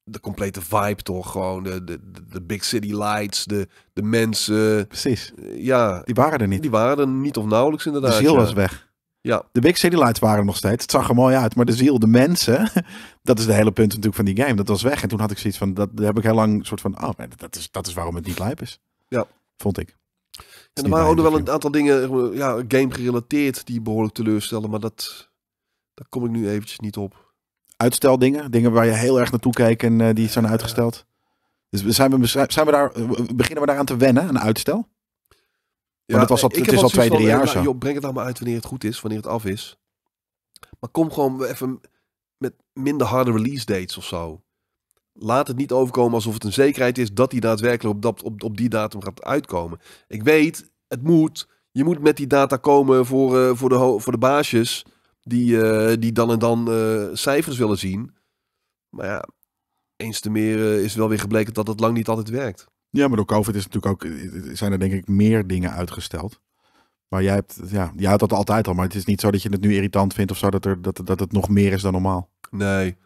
De complete vibe toch, gewoon de, de, de big city lights, de, de mensen. Precies. Ja. Die waren er niet. Die waren er niet of nauwelijks inderdaad. De ziel was weg. Ja. De big city lights waren nog steeds. Het zag er mooi uit, maar de ziel, de mensen, dat is de hele punt natuurlijk van die game. Dat was weg. En toen had ik zoiets van, dat heb ik heel lang soort van, oh, dat is, dat is waarom het niet lijp is. Ja. Vond ik. En er waren ook nog wel een aantal dingen, ja, game gerelateerd, die behoorlijk teleurstellen. Maar dat, daar kom ik nu eventjes niet op. Uitsteldingen, dingen waar je heel erg naartoe kijkt en eh, die zijn uitgesteld. Dus zijn we, zijn we daar, eh, beginnen we daaraan te wennen, een uitstel? Ja, het, was het is al twee, drie jaar eh, nou, zo. Joh, breng het nou maar uit wanneer het goed is, wanneer het af is. Maar kom gewoon even met minder harde release dates of zo laat het niet overkomen alsof het een zekerheid is dat die daadwerkelijk op, dat, op, op die datum gaat uitkomen. Ik weet, het moet. Je moet met die data komen voor, eh, voor, de, voor de baasjes die, eh, die dan en dan eh, cijfers willen zien. Maar ja, eens te meer is wel weer gebleken dat dat lang niet altijd werkt. Ja, maar door COVID is natuurlijk ook, zijn er denk ik meer dingen uitgesteld. Maar jij hebt, ja, jij had dat altijd al, maar het is niet zo dat je het nu irritant vindt of zo, dat, er, dat, dat het nog meer is dan normaal. Nee,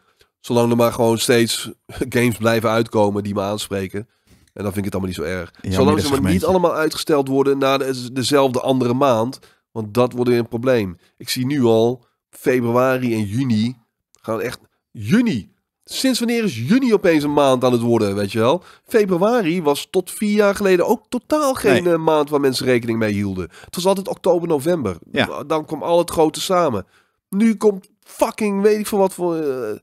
Zolang er maar gewoon steeds games blijven uitkomen die me aanspreken. En dan vind ik het allemaal niet zo erg. Zolang ze maar niet allemaal uitgesteld worden naar dezelfde andere maand. Want dat wordt weer een probleem. Ik zie nu al februari en juni gaan echt... Juni! Sinds wanneer is juni opeens een maand aan het worden, weet je wel? Februari was tot vier jaar geleden ook totaal geen eh, maand waar mensen rekening mee hielden. Het was altijd oktober, november. Ja. Dan kwam al het grote samen. Nu komt fucking weet ik veel wat voor... Eh,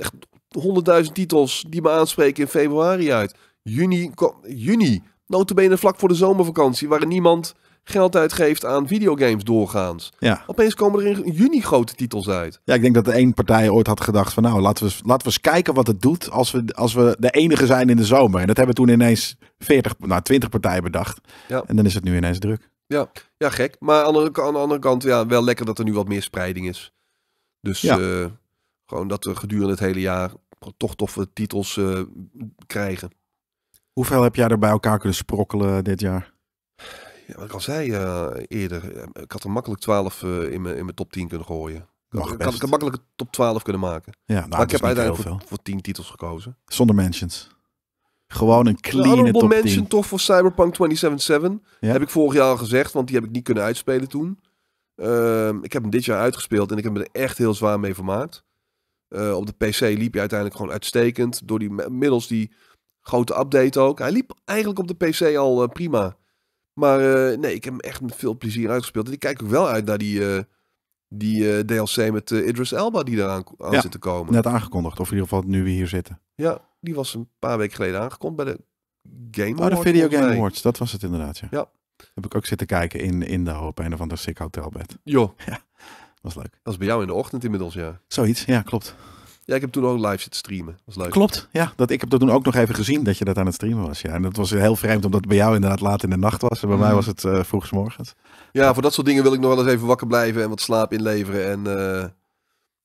echt honderdduizend titels die me aanspreken in februari uit. Juni, juni, notabene vlak voor de zomervakantie, waar niemand geld uitgeeft aan videogames doorgaans. Ja. Opeens komen er in juni grote titels uit. Ja, ik denk dat de één partij ooit had gedacht van nou, laten we, laten we eens kijken wat het doet als we, als we de enige zijn in de zomer. En dat hebben toen ineens 40, nou 20 partijen bedacht. Ja. En dan is het nu ineens druk. Ja, ja gek. Maar aan de, aan andere kant, ja, wel lekker dat er nu wat meer spreiding is. Dus ja. Eh, gewoon dat we gedurende het hele jaar toch toffe titels eh, krijgen. Hoeveel heb jij er bij elkaar kunnen sprokkelen dit jaar? Ja, wat ik al zei uh, eerder, eh, ik had er makkelijk 12 in, mijn, in mijn top 10 kunnen gooien. Mag ik had ik makkelijk makkelijke top 12 kunnen maken. Ja, nou, maar ik heb uiteindelijk voor, voor 10 titels gekozen. Zonder mentions. Gewoon een clean top 10. mention toch voor Cyberpunk 2077. Ja? Heb ik vorig jaar al gezegd, want die heb ik niet kunnen uitspelen toen. Ehm, ik heb hem dit jaar uitgespeeld en ik heb me er echt heel zwaar mee vermaakt. Eh, op de PC liep hij uiteindelijk gewoon uitstekend. Door die, middels die grote update ook. Hij liep eigenlijk op de PC al eh, prima. Maar eh, nee, ik heb hem echt met veel plezier uitgespeeld. En ik kijk ook wel uit naar die, die DLC met Idris Elba die eraan aan zit te komen. Net aangekondigd, of in ieder geval nu we hier zitten. Ja, die was een paar weken geleden aangekondigd bij de Game oh, Awards. de Video Game Awards, dat was het inderdaad, ja. ja. Heb ik ook zitten kijken in, in de hoop, een of ander sick hotelbed. Joh. Ja was leuk. Dat was bij jou in de ochtend inmiddels, ja. Zoiets, ja, klopt. Ja, ik heb toen ook live zitten streamen. Was leuk. Klopt, ja. Dat, ik heb dat toen ook nog even gezien dat je dat aan het streamen was. Ja. En dat was heel vreemd, omdat het bij jou inderdaad laat in de nacht was. En bij mij mhm. was het uh, morgens. Ja, voor dat soort dingen wil ik nog wel eens even wakker blijven en wat slaap inleveren. En eh,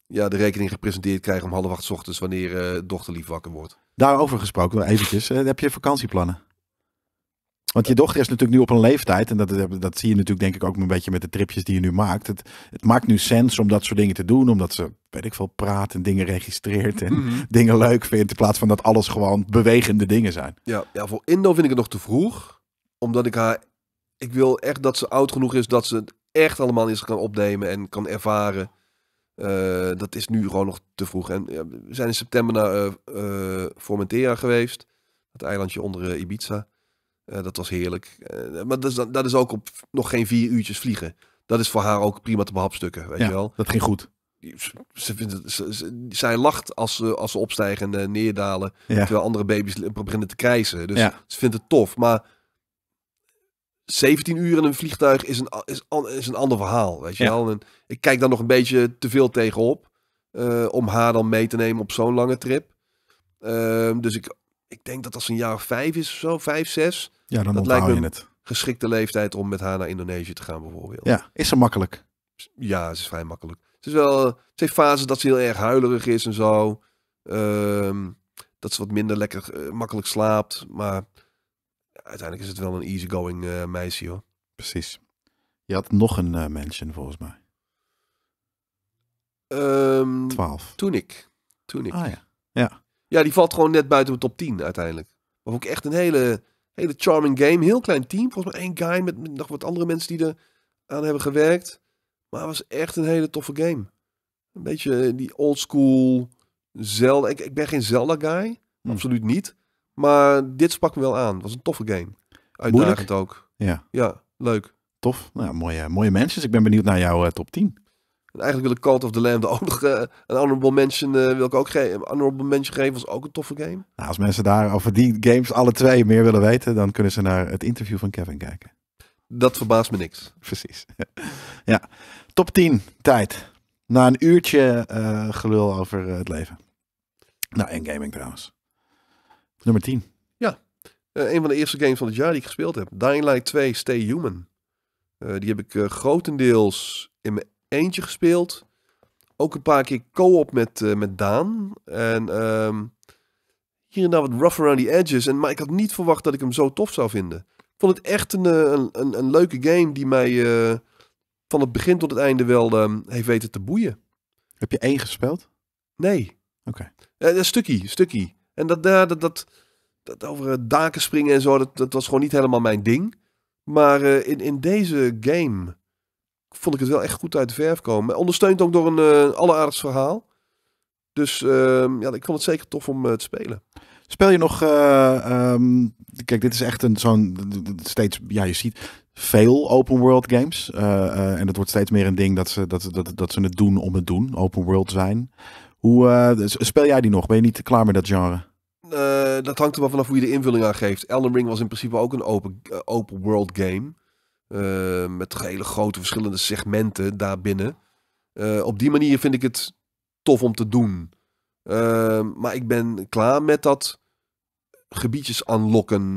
ja, de rekening gepresenteerd krijgen om half acht ochtends wanneer uh, dochter lief wakker wordt. Daarover gesproken, eventjes. heb je vakantieplannen? Want je dochter is natuurlijk nu op een leeftijd, en dat, dat zie je natuurlijk denk ik ook een beetje met de tripjes die je nu maakt. Het, het maakt nu sens om dat soort dingen te doen, omdat ze, weet ik veel, praat en dingen registreert en mhm. dingen leuk vindt, in plaats van dat alles gewoon bewegende dingen zijn. Ja, ja, voor Indo vind ik het nog te vroeg, omdat ik haar, ik wil echt dat ze oud genoeg is dat ze het echt allemaal eens kan opnemen en kan ervaren. Eh, dat is nu gewoon nog te vroeg. En we zijn in september naar uh, eh, eh, Formentera geweest, het eilandje onder Ibiza. Eh, dat was heerlijk. Eh, maar dat is, dat is ook op nog geen vier uurtjes vliegen. Dat is voor haar ook prima te behapstukken, weet ja, je wel. dat ging goed. Ze, ze, zij lacht als ze, als ze opstijgen en neerdalen. Terwijl andere baby's beginnen te krijsen. Dus ze vindt het tof. Maar 17 uur in een vliegtuig is een, is, is een ander verhaal, weet je wel. ik kijk daar nog een beetje te veel tegenop. Eh, om haar dan mee te nemen op zo'n lange trip. Ehm, dus ik ik denk dat als een jaar of vijf is of zo, vijf, zes. Ja, dan dat lijkt me het. geschikte leeftijd om met haar naar Indonesië te gaan bijvoorbeeld. Ja, is ze makkelijk? Ja, ze is vrij makkelijk. Ze is wel, ze heeft fases dat ze heel erg huilerig is en zo. Ehm, dat ze wat minder lekker eh, makkelijk slaapt. Maar uiteindelijk is het wel een easygoing eh, meisje hoor. Precies. Je had nog een uh, mention volgens mij. Ehm, Twaalf. Toen ik. Toen ik. Ah ja. Ja. Ja, die valt gewoon net buiten de top 10 uiteindelijk. Maar ook echt een hele, hele charming game. Heel klein team. Volgens mij één guy met, nog wat andere mensen die er aan hebben gewerkt. Maar het was echt een hele toffe game. Een beetje eh, die old school Zelda. Ik, ik ben geen Zelda-guy. Hm. Absoluut niet. Maar dit sprak me wel aan. Het was een toffe game. Uitdagend ook. Ja. Ja, leuk. Tof. Nou, mooie, mooie mensen. Dus ik ben benieuwd naar jouw eh, top 10 eigenlijk wil ik Call of the Lamb ook nog eh, een honorable mention eh, wil ik ook geven. Honorable mention geven was ook een toffe game. Nou, als mensen daar over die games alle twee meer willen weten, dan kunnen ze naar het interview van Kevin kijken. Dat verbaast me niks. Precies. ja, top 10 tijd. Na een uurtje eh, gelul over het leven. Nou, en gaming trouwens. Nummer 10. Ja, een van de eerste games van het jaar die ik gespeeld heb. Dying Light 2 Stay Human. die heb ik grotendeels in mijn eentje gespeeld. Ook een paar keer co-op met, eh, met Daan. En um, hier en daar wat rough around the edges. En, maar ik had niet verwacht dat ik hem zo tof zou vinden. Ik vond het echt een, eh, een, een, leuke game die mij eh, van het begin tot het einde wel ehm, heeft weten te boeien. Heb je één gespeeld? Nee. Oké. Okay. een stukje, stukje. En dat, dat, dat, dat, over daken springen en zo, dat, dat was gewoon niet helemaal mijn ding. Maar in, in deze game vond ik het wel echt goed uit de verf komen. Ondersteund ook door een uh, eh, alleraardigst verhaal. Dus ehm, ja, ik vond het zeker tof om eh, te spelen. Speel je nog. Eh, ehm, kijk, dit is echt een zo'n. Steeds. Ja, je ziet veel open world games. en dat wordt steeds meer een ding dat ze, dat, dat, dat ze het doen om het doen. Open world zijn. Hoe dus, speel jij die nog? Ben je niet klaar met dat genre? dat hangt er wel vanaf hoe je de invulling aan geeft. Elden Ring was in principe ook een open, open world game. Eh, met hele grote verschillende segmenten daarbinnen. Uh, op die manier vind ik het tof om te doen. Eh, maar ik ben klaar met dat gebiedjes aanlokken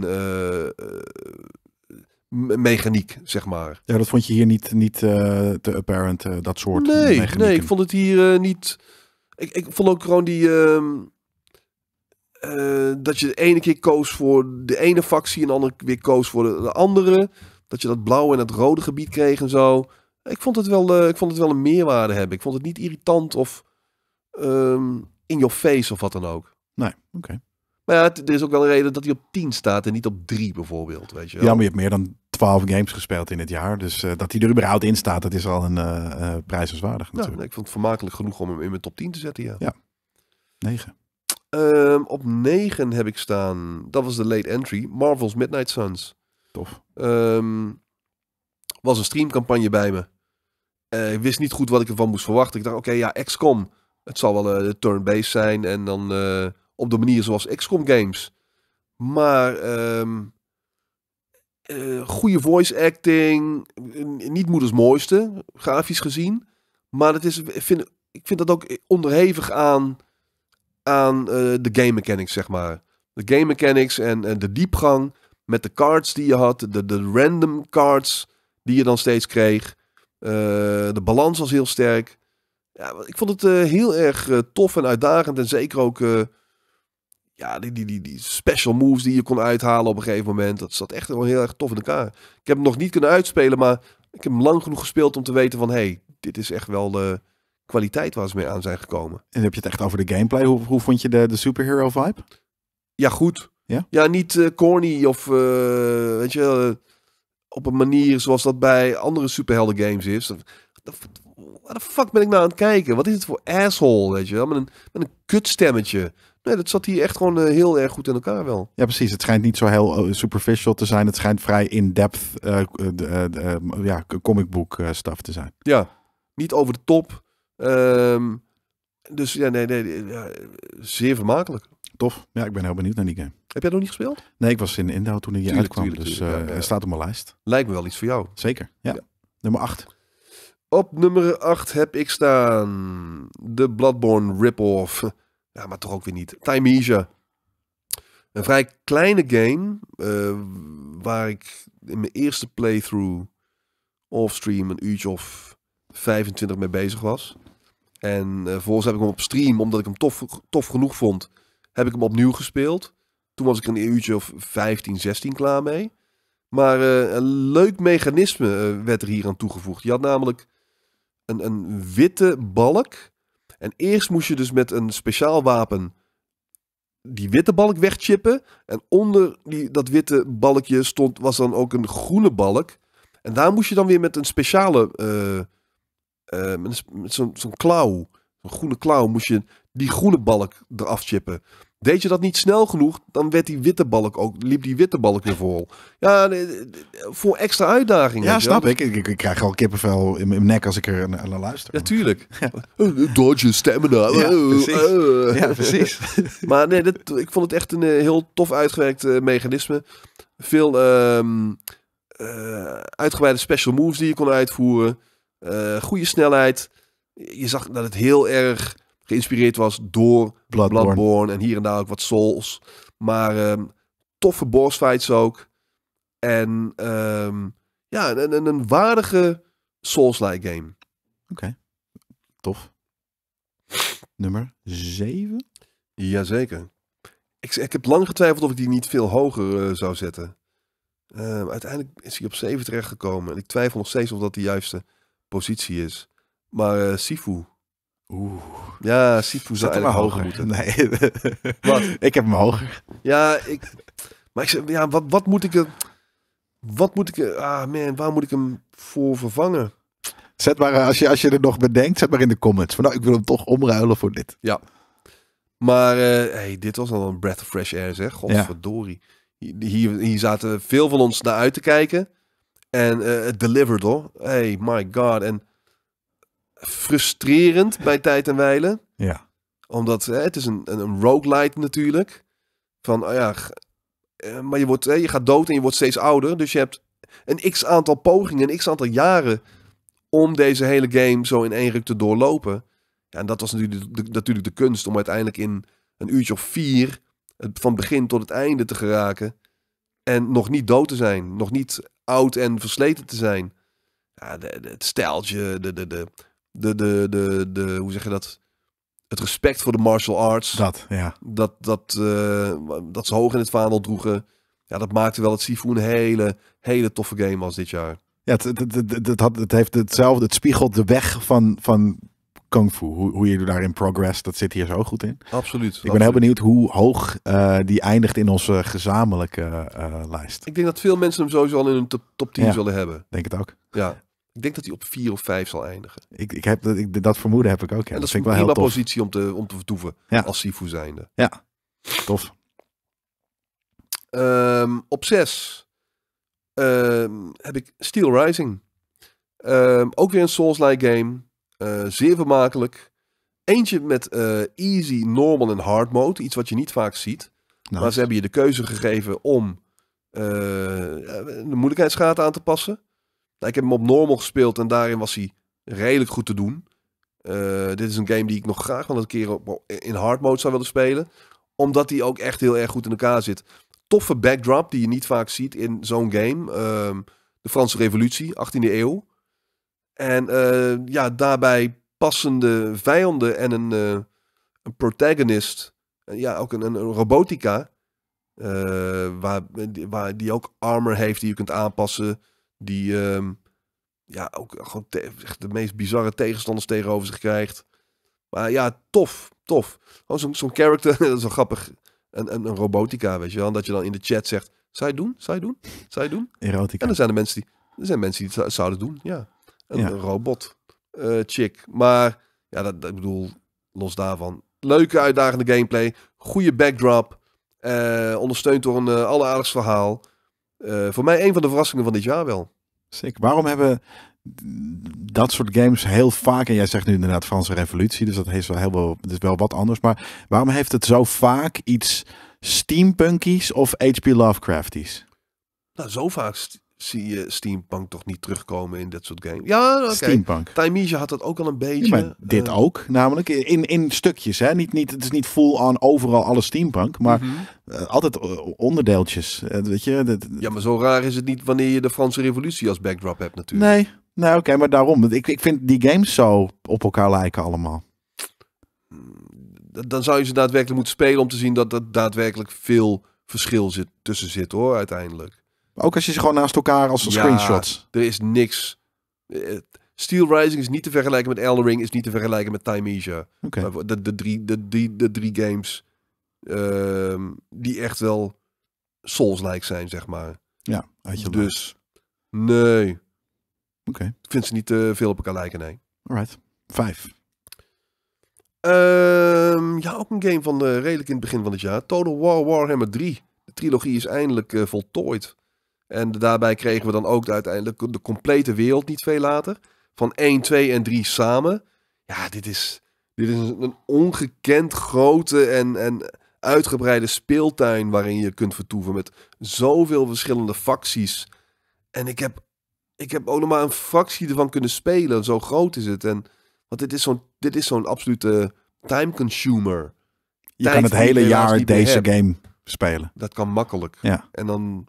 mechaniek, zeg maar. Ja, dat vond je hier niet, niet te apparent, dat soort nee, Nee, ik vond het hier niet... Ik, ik vond ook gewoon die... Ehm, dat je de ene keer koos voor de ene factie en de andere weer koos voor de andere dat je dat blauwe en het rode gebied kreeg en zo. Ik vond het wel, eh, ik vond het wel een meerwaarde hebben. Ik vond het niet irritant of ehm, in your face of wat dan ook. Nee, oké. Maar ja, het, er is ook wel een reden dat hij op 10 staat en niet op 3 bijvoorbeeld, weet je wel. Ja, maar je hebt meer dan 12 games gespeeld in het jaar. Dus eh, dat hij er überhaupt in staat, dat is al een uh, prijzenswaardig natuurlijk. ik vond het vermakelijk genoeg om hem in mijn top 10 te zetten, ja. Ja, 9. Ehm, op 9 heb ik staan, dat was de late entry, Marvel's Midnight Suns. Ehm, was een streamcampagne bij me. Eh, ik wist niet goed wat ik ervan moest verwachten. Ik dacht, oké, ja, XCOM. Het zal wel uh, turn-based zijn en dan eh, op de manier zoals XCOM games. Maar ehm, goede voice acting, niet moeders mooiste, grafisch gezien. Maar het is, ik, vind, ik vind dat ook onderhevig aan, aan de game mechanics, zeg maar. De game mechanics en de diepgang met de cards die je had, de, de random cards die je dan steeds kreeg. Eh, de balans was heel sterk. Ja, ik vond het eh, heel erg eh, tof en uitdagend. En zeker ook ja, die, die, die, die special moves die je kon uithalen op een gegeven moment. Dat zat echt wel heel erg tof in elkaar. Ik heb hem nog niet kunnen uitspelen, maar ik heb hem lang genoeg gespeeld om te weten van... hé, hey, dit is echt wel de kwaliteit waar ze mee aan zijn gekomen. En heb je het echt over de gameplay? Hoe, hoe vond je de, de superhero vibe? Ja, goed. Ja, ja niet eh, corny of eh, weet je, eh, op een manier zoals dat bij andere superhelden games is. Waar de fuck ben ik nou aan het kijken? Wat is het voor asshole, weet je Met een, met een kutstemmetje. Nee, dat zat hier echt gewoon heel erg goed in elkaar wel. Ja, precies. Het schijnt niet zo heel superficial te zijn. Het schijnt vrij in-depth uh, ja, comic book stuff te zijn. Ja, niet over de top. Ehm, dus ja, nee, nee, zeer vermakelijk. Tof. Ja, ik ben heel benieuwd naar die game. Heb jij nog niet gespeeld? Nee, ik was in Indo toen hij uitkwam. dus tuurlijk, eh, staat op mijn lijst. Lijkt me wel iets voor jou. Zeker, ja. Nummer 8. Op nummer 8 heb ik staan de Bloodborne rip-off. Ja, maar toch ook weer niet. Timesia. Een vrij kleine game eh, waar ik in mijn eerste playthrough offstream een uurtje of 25 mee bezig was. En uh, vervolgens heb ik hem op stream, omdat ik hem tof, tof genoeg vond, heb ik hem opnieuw gespeeld. Toen was ik een uurtje of 15, 16 klaar mee. Maar eh, een leuk mechanisme eh, werd er hier aan toegevoegd. Je had namelijk een, een witte balk. En eerst moest je dus met een speciaal wapen die witte balk wegchippen. En onder die, dat witte balkje stond, was dan ook een groene balk. En daar moest je dan weer met een speciale. Eh, met zo'n klauw, een groene klauw, moest je die groene balk eraf chippen. Deed je dat niet snel genoeg, dan werd die witte balk ook, liep die witte balk weer vol. Ja, eh, eh, voor extra uitdagingen. Ja, snap ik. ik. krijg al kippenvel in mijn nek als ik er naar luister. Natuurlijk. Ja, ja. Eh, dodge, stamina. Ja, precies. maar nee, dit, ik vond het echt een heel tof uitgewerkt mechanisme. Veel ehm, uitgebreide special moves die je kon uitvoeren. goede snelheid. Je zag dat het heel erg geïnspireerd was door Bloodborne, en hier en daar ook wat Souls. Maar ehm, toffe boss fights ook. En ehm, ja, een, een, een waardige Souls-like game. Oké, tof. Nummer 7? Jazeker. Ik, ik heb lang getwijfeld of ik die niet veel hoger eh, zou zetten. Uh, uiteindelijk is hij op 7 terechtgekomen. En ik twijfel nog steeds of dat de juiste positie is. Maar eh, Sifu Oeh. Ja, Sifu zou hem hoger moeten. Nee. wat? Ik heb hem hoger. Ja, ik... Maar ik zeg, ja, wat, wat moet ik... Er, wat moet ik... Ah man, waar moet ik hem voor vervangen? Zet maar, eh, als je, als je er nog bedenkt, zet maar in de comments. Van nou, ik wil hem toch omruilen voor dit. Ja. Maar eh, hey, dit was al een breath of fresh air, zeg. Godverdorie. Hier, hier zaten veel van ons naar uit te kijken. En eh, het delivered, hoor. Hey, my god. En frustrerend bij tijd en wijlen. Ja. Omdat hè, het is een, een, een roguelite natuurlijk. Van, oh ja, eh, maar je, wordt, hè, je gaat dood en je wordt steeds ouder. Dus je hebt een x aantal pogingen, een x aantal jaren om deze hele game zo in één ruk te doorlopen. Ja, en dat was natuurlijk de, natuurlijk de kunst om uiteindelijk in een uurtje of vier van begin tot het einde te geraken. En nog niet dood te zijn, nog niet oud en versleten te zijn. Ja, het stijltje, de, de, de, de, de, de, de, hoe zeg je dat? Het respect voor de martial arts. Dat, ja. Dat, dat, eh, dat ze hoog in het vaandel droegen. Ja, dat maakte wel het Sifu een hele, hele toffe game was dit jaar. Ja, het, het, het, het, had, het heeft hetzelfde. Het spiegelt de weg van, van kung fu. Hoe, hoe je daarin progress, dat zit hier zo goed in. Absoluut. Ik ben heel benieuwd hoe hoog eh, die eindigt in onze gezamenlijke eh, lijst. Ik denk dat veel mensen hem sowieso al in hun top, top 10 zullen hebben. Denk het ook. Ja. Ik denk dat hij op vier of vijf zal eindigen. Ik, ik heb, dat, dat vermoeden heb ik ook. Ja. En dat, dat is een prima positie om te, om te vertoeven ja. als Sifu zijnde. Ja, tof. Ehm, op zes ehm, heb ik Steel Rising. Ehm, ook weer een Souls-like game. Eh, zeer vermakelijk. Eentje met eh, easy, normal en hard mode. Iets wat je niet vaak ziet. Maar ze hebben je de keuze gegeven om eh, de moeilijkheidsgraad aan te passen. Nou, ik heb hem op normal gespeeld en daarin was hij redelijk goed te doen. Eh, dit is een game die ik nog graag wel een keer op, in hard mode zou willen spelen. Omdat hij ook echt heel erg goed in elkaar zit. Toffe backdrop die je niet vaak ziet in zo'n game. Ehm, de Franse Revolutie, 18e eeuw. En eh, ja, daarbij passende vijanden en een, eh, een protagonist. ja, ook een, een robotica. waar, waar die ook armor heeft die je kunt aanpassen. Die ehm, ja, ook gewoon de meest bizarre tegenstanders tegenover zich krijgt. Maar ja, tof, tof. zo'n zo'n character, dat is wel grappig. Een, een, een, robotica, weet je wel. Dat je dan in de chat zegt, je doen, je doen, je doen. Erotica. En er zijn, de mensen die, er zijn mensen die het zouden doen, ja. Een, robot eh, chick. Maar ja, dat, ik bedoel, los daarvan. Leuke uitdagende gameplay. Goede backdrop. Eh, ondersteund door een uh, eh, alleraardigst verhaal. Eh, voor mij een van de verrassingen van dit jaar wel. Zeker. Waarom hebben dat soort games heel vaak, en jij zegt nu inderdaad Franse Revolutie, dus dat is wel, heel wel, dus wel wat anders, maar waarom heeft het zo vaak iets steampunkies of H.P. Lovecrafties? Nou, zo vaak zie je steampunk toch niet terugkomen in dat soort games. Ja, Okay. Steampunk. had dat ook al een beetje. maar dit eh, ook, namelijk in, in stukjes. Hè? Niet, niet, het is niet full on overal alles steampunk, maar mhm. eh, altijd eh, onderdeeltjes. weet je, dat, ja, maar zo raar is het niet wanneer je de Franse revolutie als backdrop hebt natuurlijk. Nee, oké, maar daarom. Ik, ik vind die games zo op elkaar lijken allemaal. Mm, dan zou je ze daadwerkelijk moeten spelen om te zien dat er daadwerkelijk veel verschil zit, tussen zit hoor, uiteindelijk ook als je ze gewoon naast elkaar als ja, screenshots. Er is niks. Eh, Steel Rising is niet te vergelijken met Elden Ring, is niet te vergelijken met Time Asia. De, de, drie, de, de drie games ehm, die echt wel Souls-like zijn, zeg maar. Ja, had je Dus, nee. Oké. Ik vind ze niet te eh, veel op elkaar lijken, nee. Alright. Vijf. Ehm, ja, ook een game van eh, redelijk in het begin van het jaar. Total War Warhammer 3. De trilogie is eindelijk voltooid. En daarbij kregen we dan ook uiteindelijk de complete wereld niet veel later. Van 1, 2 en 3 samen. Ja, dit is, dit is een ongekend grote en, en uitgebreide speeltuin waarin je kunt vertoeven met zoveel verschillende facties. En ik heb, ik heb ook nog maar een factie ervan kunnen spelen. Zo groot is het. En, want dit is zo'n, dit is zo'n absolute time consumer. Je kan het hele jaar deze game spelen. Dat kan makkelijk. Ja. En dan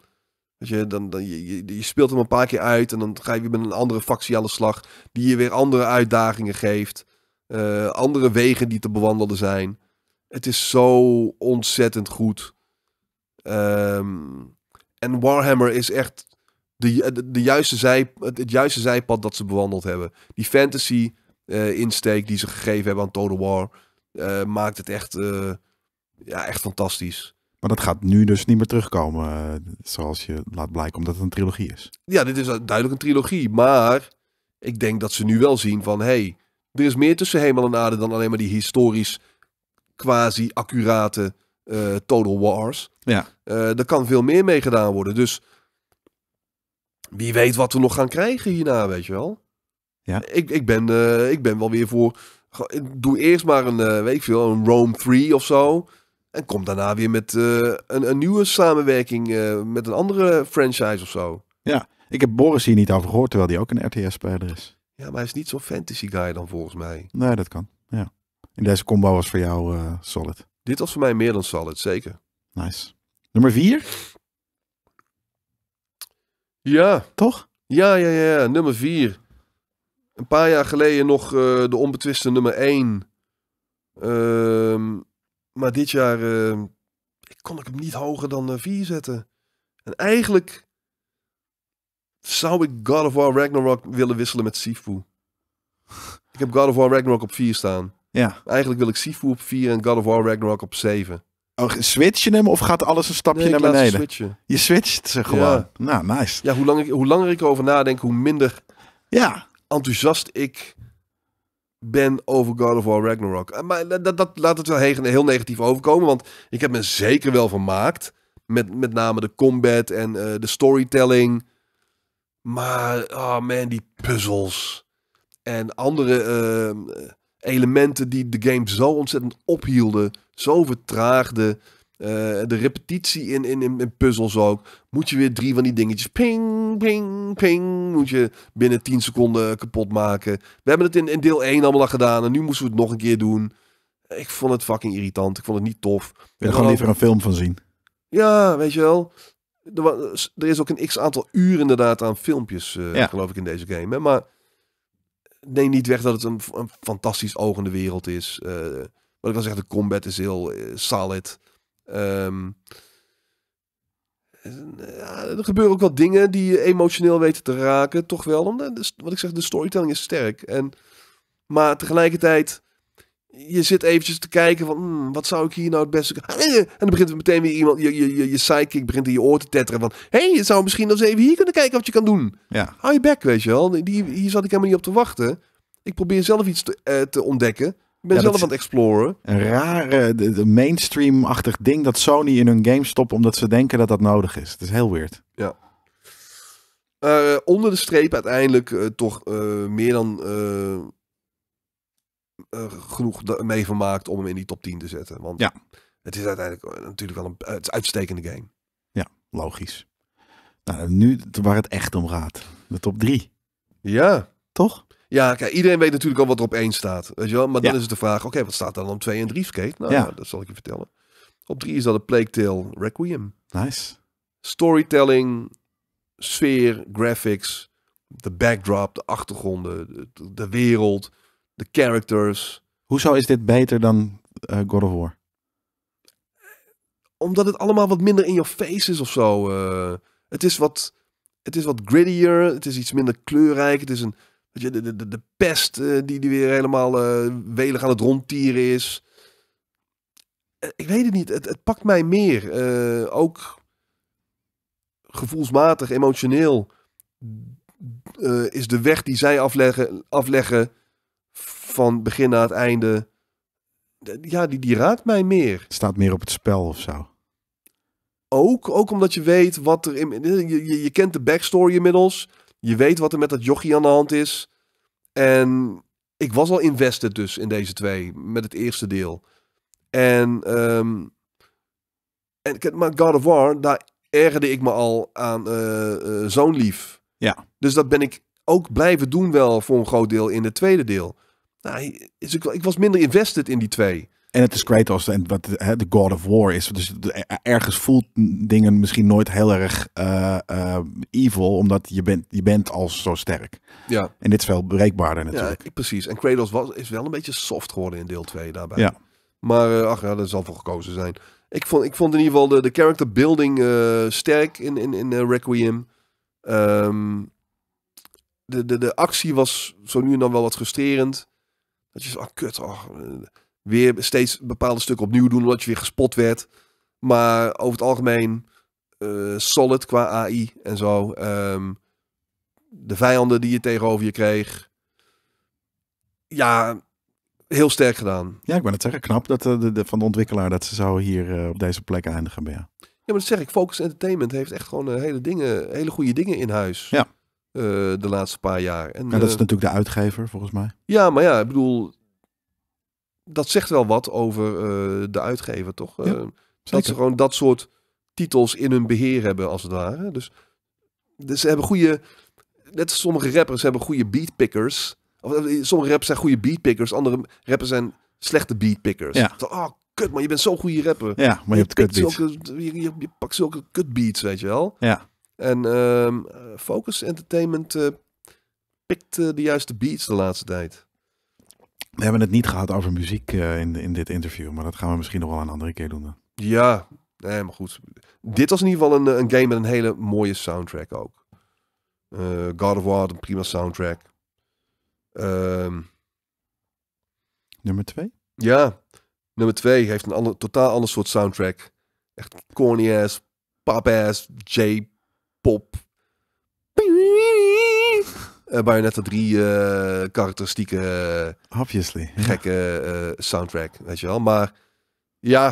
je, dan, dan, je, je, speelt hem een paar keer uit en dan ga je weer met een andere factie aan de slag. Die je weer andere uitdagingen geeft. Eh, andere wegen die te bewandelen zijn. Het is zo ontzettend goed. Ehm, en Warhammer is echt de, de, de juiste zij, het, juiste zijpad dat ze bewandeld hebben. Die fantasy eh, insteek die ze gegeven hebben aan Total War. Eh, maakt het echt, ja, echt fantastisch. Maar dat gaat nu dus niet meer terugkomen, eh, zoals je laat blijken, omdat het een trilogie is. Ja, dit is duidelijk een trilogie. Maar ik denk dat ze nu wel zien van, hé, hey, er is meer tussen hemel en aarde dan alleen maar die historisch quasi-accurate eh, Total Wars. Ja. Eh, er kan veel meer mee gedaan worden. Dus wie weet wat we nog gaan krijgen hierna, weet je wel. Ja. Ik, ik, ben, ik ben wel weer voor. Doe eerst maar een, weet veel, een Rome 3 of zo. En komt daarna weer met eh, een, een, nieuwe samenwerking eh, met een andere franchise of zo. Ja, ik heb Boris hier niet over gehoord, terwijl hij ook een RTS-speler is. Ja, maar hij is niet zo'n fantasy guy dan volgens mij. Nee, dat kan. Ja. in deze combo was voor jou eh, solid. Dit was voor mij meer dan solid, zeker. Nice. Nummer vier? Ja. Toch? Ja, ja, ja. ja. Nummer vier. Een paar jaar geleden nog de onbetwiste nummer 1. Ehm maar dit jaar eh, kon ik hem niet hoger dan 4 eh, zetten. En eigenlijk zou ik God of War Ragnarok willen wisselen met Sifu. ik heb God of War Ragnarok op 4 staan. Ja. Eigenlijk wil ik Sifu op 4 en God of War Ragnarok op 7. Oh, switch je hem of gaat alles een stapje naar beneden? Je switcht ze gewoon. Nou, nice. Ja, hoe, lang ik, hoe langer ik erover nadenk, hoe minder ja. enthousiast ik ben over God of War Ragnarok. Eh, maar dat, dat laat het wel heel, heel negatief overkomen, want ik heb me zeker wel vermaakt. Met, met name de combat en eh, de storytelling. Maar, oh man, die puzzels. En andere ehm, eh, elementen die de game zo ontzettend ophielden. Zo vertraagden. Eh, de repetitie in, in, in, puzzels ook. Moet je weer drie van die dingetjes. Ping, ping, ping. Moet je binnen 10 seconden kapot maken. We hebben het in, in deel 1 allemaal al gedaan. En nu moesten we het nog een keer doen. Ik vond het fucking irritant. Ik vond het niet tof. Ik wil er gewoon liever een film van zien. Ja, weet je wel. Er, was, er is ook een x aantal uur inderdaad aan filmpjes, eh, geloof ik, in deze game. Hè? Maar neem niet weg dat het een, een fantastisch ogende wereld is. Eh, wat ik al zeg, de combat is heel solid. Ehm, er gebeuren ook wel dingen die je emotioneel weten te raken, toch wel. Omdat, wat ik zeg, de storytelling is sterk. En, maar tegelijkertijd, je zit eventjes te kijken van, hmm, wat zou ik hier nou het beste... En dan begint meteen weer iemand, je, je, je, je psychic begint in je oor te tetteren van... hey, je zou misschien eens even hier kunnen kijken wat je kan doen. Ja. Hou je bek, weet je wel. Die, hier zat ik helemaal niet op te wachten. Ik probeer zelf iets te, eh, te ontdekken. Ik ben zelf aan het exploren. Een rare, de, mainstream-achtig ding dat Sony in hun game stopt omdat ze denken dat dat nodig is. Het is heel weird. Ja. Eh, onder de streep uiteindelijk eh, toch eh, meer dan genoeg mee vermaakt om hem in die top 10 te zetten. Want ja. het is uiteindelijk natuurlijk wel een, het is uitstekende game. Ja, logisch. Nou, nu waar het echt om gaat. De top 3. Ja. Toch? Ja, kijk, iedereen weet natuurlijk al wat er op één staat. Weet je wel? Maar dan is het de vraag, oké, wat staat dan op 2 en 3 skate? Nou, ja. dat zal ik je vertellen. Op 3 is dat een Plague Tale Requiem. Nice. Storytelling, sfeer, graphics, de backdrop, de achtergronden, de, wereld, de characters. Hoezo is dit beter dan eh, God of War? Omdat het allemaal wat minder in je face is of zo. Eh. het, is wat, het is wat grittier, het is iets minder kleurrijk, het is een de, de, de pest eh, die, die weer helemaal uh, welig aan het rondtieren is. Eh, ik weet het niet. Het, het pakt mij meer. ook gevoelsmatig, emotioneel. is de weg die zij afleggen, afleggen van begin naar het einde. Ja, die, die raakt mij meer. Het staat meer op het spel of zo. Ook, ook omdat je weet wat er in. Je, je, je kent de backstory inmiddels. Je weet wat er met dat jochie aan de hand is. En ik was al invested dus in deze twee, met het eerste deel. En, um, en maar God of War, daar ergerde ik me al aan uh, eh, eh, zo'n lief. Ja. Dus dat ben ik ook blijven doen wel voor een groot deel in het tweede deel. Nou, is ik, ik was minder invested in die twee. En het is Kratos, en wat de God of War is. Dus ergens voelt dingen misschien nooit heel erg eh, eh, evil, omdat je bent, je bent al zo sterk. Ja. En dit is veel breekbaarder natuurlijk. Ja, precies. En Kratos was, is wel een beetje soft geworden in deel 2 daarbij. Ja. Maar eh, ach ja, dat zal voor gekozen zijn. Ik vond, ik vond in ieder geval de, de character building sterk in, in, in Requiem. Ehm, de, de, de actie was zo nu en dan wel wat frustrerend. Dat je zo, ah kut, oh, weer steeds bepaalde stukken opnieuw doen, omdat je weer gespot werd. Maar over het algemeen eh, solid qua AI en zo. Ehm, de vijanden die je tegenover je kreeg. Ja, heel sterk gedaan. Ja, ik ben het zeggen, knap dat eh, de, van de ontwikkelaar dat ze zo hier eh, op deze plek eindigen. Ja. ja, maar dat zeg ik, Focus Entertainment heeft echt gewoon hele, dingen, hele goede dingen in huis. Ja. de laatste paar jaar. En, dat is natuurlijk de uitgever, volgens mij. Ja, maar ja, ik bedoel, dat zegt wel wat over eh, de uitgever, toch? Eh, dat ze gewoon dat soort titels in hun beheer hebben, als het ware. Dus, dus ze hebben goede. Net sommige rappers hebben goede beatpickers. Of, eh, sommige rappers zijn goede beatpickers, andere rappers zijn slechte beatpickers. Ja. Oh, kut, maar je bent zo'n goede rapper. Ja, maar je, je hebt kutbeats. Zulke, je, je, je, pakt zulke kutbeats, weet je wel. Ja. En ehm, Focus Entertainment pikt de juiste beats de laatste tijd. We hebben het niet gehad over muziek eh, in, in dit interview, maar dat gaan we misschien nog wel een andere keer doen. Dan. Ja, nee, maar goed. Dit was in ieder geval een, eh, een game met een hele mooie soundtrack ook. Eh, God of War, een prima soundtrack. Ehm. nummer twee? Ja, nummer twee heeft een ander, totaal ander soort soundtrack. Echt corny ass, pop ass, J-pop uh, Bayonetta 3 karakteristieke, eh, Obviously, gekke eh, soundtrack, weet je wel. Maar ja,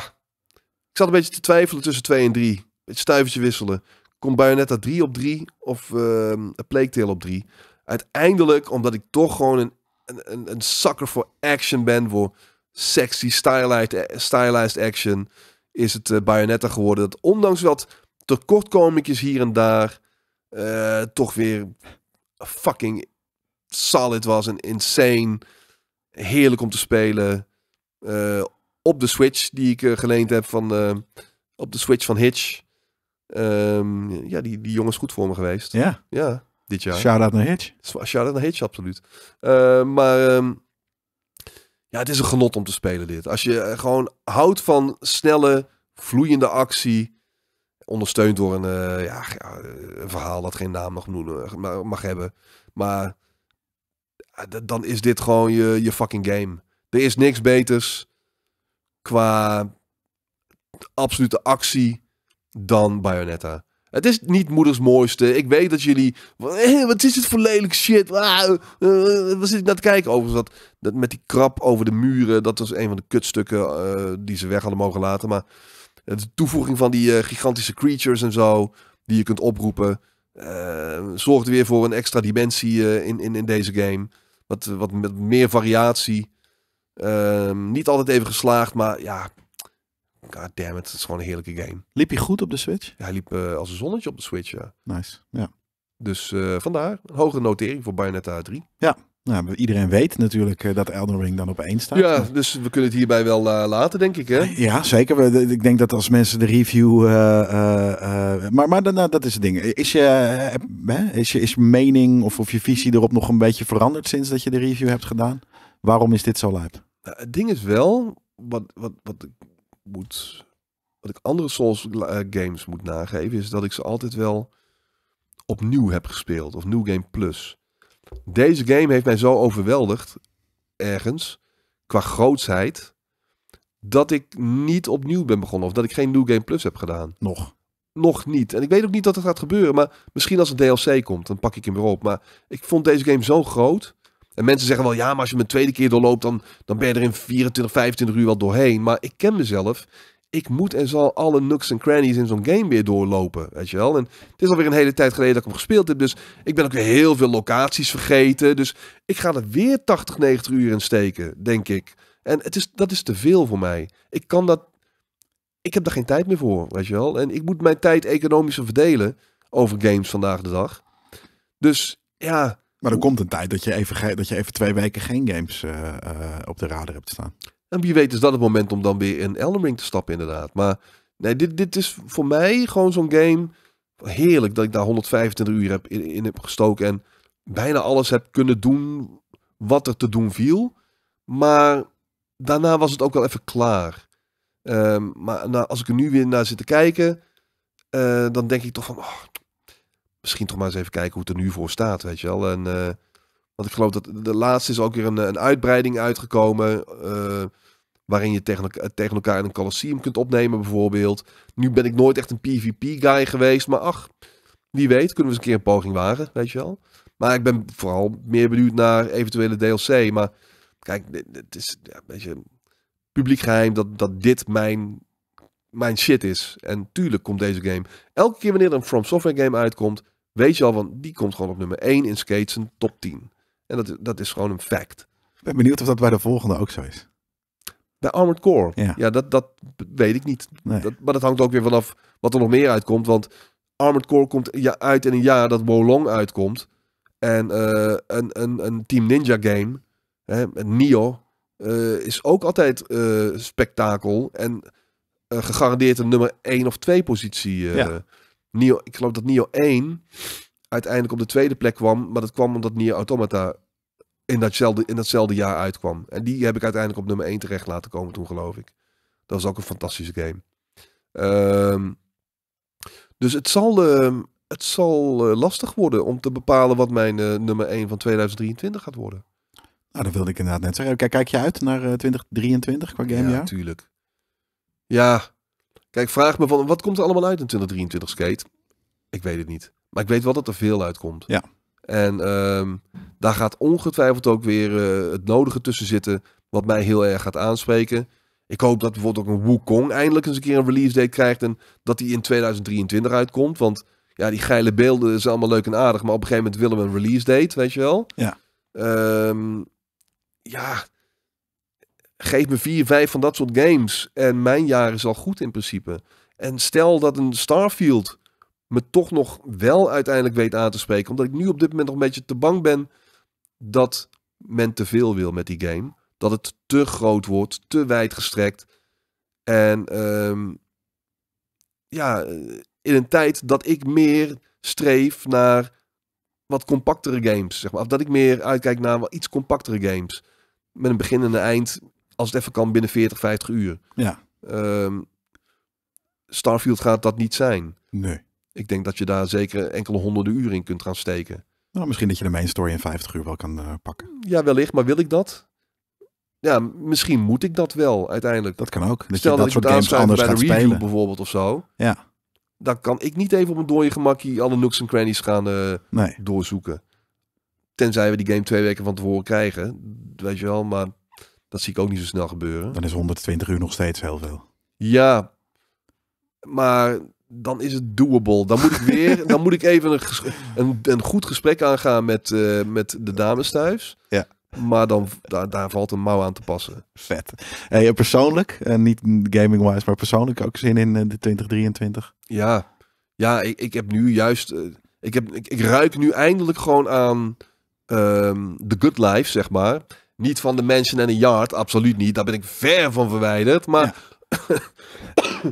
ik zat een beetje te twijfelen tussen 2 en 3. Het stuivertje wisselen. Komt Bayonetta 3 op 3 of uh, Plague op 3? Uiteindelijk, omdat ik toch gewoon een, een, een sucker voor action ben, voor sexy, stylized, eh, stylized action, is het Bayonetta geworden. Dat ondanks wat tekortkomingjes hier en daar, toch weer fucking solid was en insane. Heerlijk om te spelen. Eh, op de Switch die ik eh, geleend heb van... Eh, op de Switch van Hitch. Ehm, ja, die, die jongen is goed voor me geweest. Ja? Ja, dit jaar. Shout-out naar Hitch. Shout-out naar Hitch, absoluut. maar... Ehm, ja, het is een genot om te spelen dit. Als je gewoon houdt van snelle, vloeiende actie ondersteund door een, eh, ja, een verhaal dat geen naam mag, noemen, eh, mag hebben. Maar dan is dit gewoon je, je fucking game. Er is niks beters qua absolute actie dan Bayonetta. Het is niet moeders mooiste. Ik weet dat jullie. wat is dit voor lelijk shit? Ah, eh, wat zit ik naar te kijken? over dat, dat met die krap over de muren. Dat was een van de kutstukken die ze weg hadden mogen laten. Maar de toevoeging van die eh, gigantische creatures en zo, die je kunt oproepen, eh, zorgt weer voor een extra dimensie eh, in, in, in deze game. Wat, wat met meer variatie. Ehm, niet altijd even geslaagd, maar ja, God damn it, het is gewoon een heerlijke game. Liep hij goed op de Switch? Ja, hij liep als een zonnetje op de Switch, ja. Nice, ja. Dus vandaar, een hogere notering voor Bayonetta 3. Ja, nou, iedereen weet natuurlijk eh, dat Elden Ring dan op één staat. Ja, dus we kunnen het hierbij wel eh, laten, denk ik. Hè? Ja, zeker. Ik denk dat als mensen de review. Eh, maar maar nou, dat is het ding. Is je, is je, is mening of, of je visie erop nog een beetje veranderd sinds dat je de review hebt gedaan? Waarom is dit zo luid? Nou, het ding is wel, wat, wat, wat ik moet. Wat ik andere Souls games moet nageven, is dat ik ze altijd wel opnieuw heb gespeeld. Of New Game Plus. Deze game heeft mij zo overweldigd, ergens, qua grootsheid, dat ik niet opnieuw ben begonnen. Of dat ik geen New Game Plus heb gedaan. Nog. Nog niet. En ik weet ook niet dat het gaat gebeuren. Maar misschien als een DLC komt, dan pak ik hem weer op. Maar ik vond deze game zo groot. En mensen zeggen wel, ja, maar als je hem een tweede keer doorloopt, dan, dan ben je er in 24, 25 uur wel doorheen. Maar ik ken mezelf ik moet en zal alle nooks en crannies in zo'n game weer doorlopen, weet je wel. En het is alweer een hele tijd geleden dat ik hem gespeeld heb, dus ik ben ook weer heel veel locaties vergeten. Dus ik ga er weer 80, 90 uur in steken, denk ik. En het is, dat is te veel voor mij. Ik kan dat... Ik heb daar geen tijd meer voor, weet je wel. En ik moet mijn tijd economisch verdelen over games vandaag de dag. Dus ja... Maar er komt een tijd dat je even, dat je even twee weken geen games eh, eh, op de radar hebt staan. En wie weet is dat het moment om dan weer in Elden Ring te stappen inderdaad. Maar nee, dit, dit is voor mij gewoon zo'n game. Heerlijk dat ik daar 125 uur heb in, in heb gestoken. En bijna alles heb kunnen doen wat er te doen viel. Maar daarna was het ook wel even klaar. Ehm, maar nou, als ik er nu weer naar zit te kijken, eh, dan denk ik toch van... Oh, misschien toch maar eens even kijken hoe het er nu voor staat, weet je wel. En eh, want ik geloof dat de laatste is ook weer een, een uitbreiding uitgekomen. Eh, waarin je tegen, tegen elkaar in een Colosseum kunt opnemen, bijvoorbeeld. Nu ben ik nooit echt een PvP-guy geweest. Maar ach, wie weet, kunnen we eens een keer een poging wagen, weet je wel. Maar ik ben vooral meer benieuwd naar eventuele DLC. Maar kijk, het is ja, een beetje publiek geheim dat, dat dit mijn, mijn shit is. En tuurlijk komt deze game. Elke keer wanneer er een From Software game uitkomt, weet je al van die komt gewoon op nummer 1 in Skate zijn top 10. En dat, dat is gewoon een fact. Ik ben benieuwd of dat bij de volgende ook zo is. Bij Armored Core? Ja, dat, dat weet ik niet. maar dat hangt ook weer vanaf wat er nog meer uitkomt. Want Armored Core komt ja, uit in een jaar dat Wolong uitkomt. En eh, een, een, een Team Ninja game, hè, Nio, eh, is ook altijd uh, spektakel. En gegarandeerd een nummer 1 of 2 positie. Nio, ik geloof dat Nio 1 uiteindelijk op de tweede plek kwam. Maar dat kwam omdat Nier Automata in datzelfde, in datzelfde jaar uitkwam. En die heb ik uiteindelijk op nummer 1 terecht laten komen toen, geloof ik. Dat was ook een fantastische game. Ehm, dus het zal, ehm, het zal eh, lastig worden om te bepalen wat mijn eh, nummer 1 van 2023 gaat worden. Nou, dat wilde ik inderdaad net zeggen. Kijk, kijk je uit naar 2023 eh, qua game? Ja, natuurlijk. Ja. Kijk, vraag me van, wat komt er allemaal uit in 2023, Skate? Ik weet het niet. Maar ik weet wel dat er veel uitkomt. Ja. En ehm, daar gaat ongetwijfeld ook weer eh, het nodige tussen zitten, wat mij heel erg gaat aanspreken. Ik hoop dat bijvoorbeeld ook een Kong eindelijk eens een keer een release date krijgt en dat die in 2023 uitkomt. Want ja, die geile beelden zijn allemaal leuk en aardig, maar op een gegeven moment willen we een release date, weet je wel. Ja. Ehm, ja, geef me vier, vijf van dat soort games en mijn jaar is al goed in principe. En stel dat een Starfield me toch nog wel uiteindelijk weet aan te spreken. Omdat ik nu op dit moment nog een beetje te bang ben dat men te veel wil met die game. Dat het te groot wordt, te wijd gestrekt. En ehm, ja, eh, in een tijd dat ik meer streef naar wat compactere games. Zeg maar. Of dat ik meer uitkijk naar wat iets compactere games. Met een begin en een eind, als het even kan, binnen 40, 50 uur. Ja. Ehm, Starfield gaat dat niet zijn. Nee. Ik denk dat je daar zeker enkele honderden uren in kunt gaan steken. Nou, misschien dat je de main story in 50 uur wel kan eh, pakken. Mm, ja, wellicht. Maar wil ik dat? Ja, misschien moet ik dat wel uiteindelijk. Dat kan ook. Dat Stel je dat, dat soort games anders gaat spelen. bijvoorbeeld of zo. Ja. Dan kan ik niet even op een dode gemakkie alle nooks en crannies gaan eh, doorzoeken. Tenzij we die game twee weken van tevoren krijgen. Weet je wel, maar dat zie ik ook niet zo snel gebeuren. Dan is 120 uur nog steeds heel veel. Ja, maar dan is het doable. Dan moet ik weer, dan moet ik even een, een, een goed gesprek aangaan met, eh, met de dames thuis. Ja. Maar dan, daar, valt een mouw aan te passen. Vet. Hey, eh, persoonlijk, en eh, niet gaming-wise, maar persoonlijk ook zin in de 2023? Ja, ja ik, ik heb nu juist... ik, heb, ik, ik, ruik nu eindelijk gewoon aan ehm, de good life, zeg maar. Niet van de mansion en een yard, absoluut niet. Daar ben ik ver van verwijderd. Maar...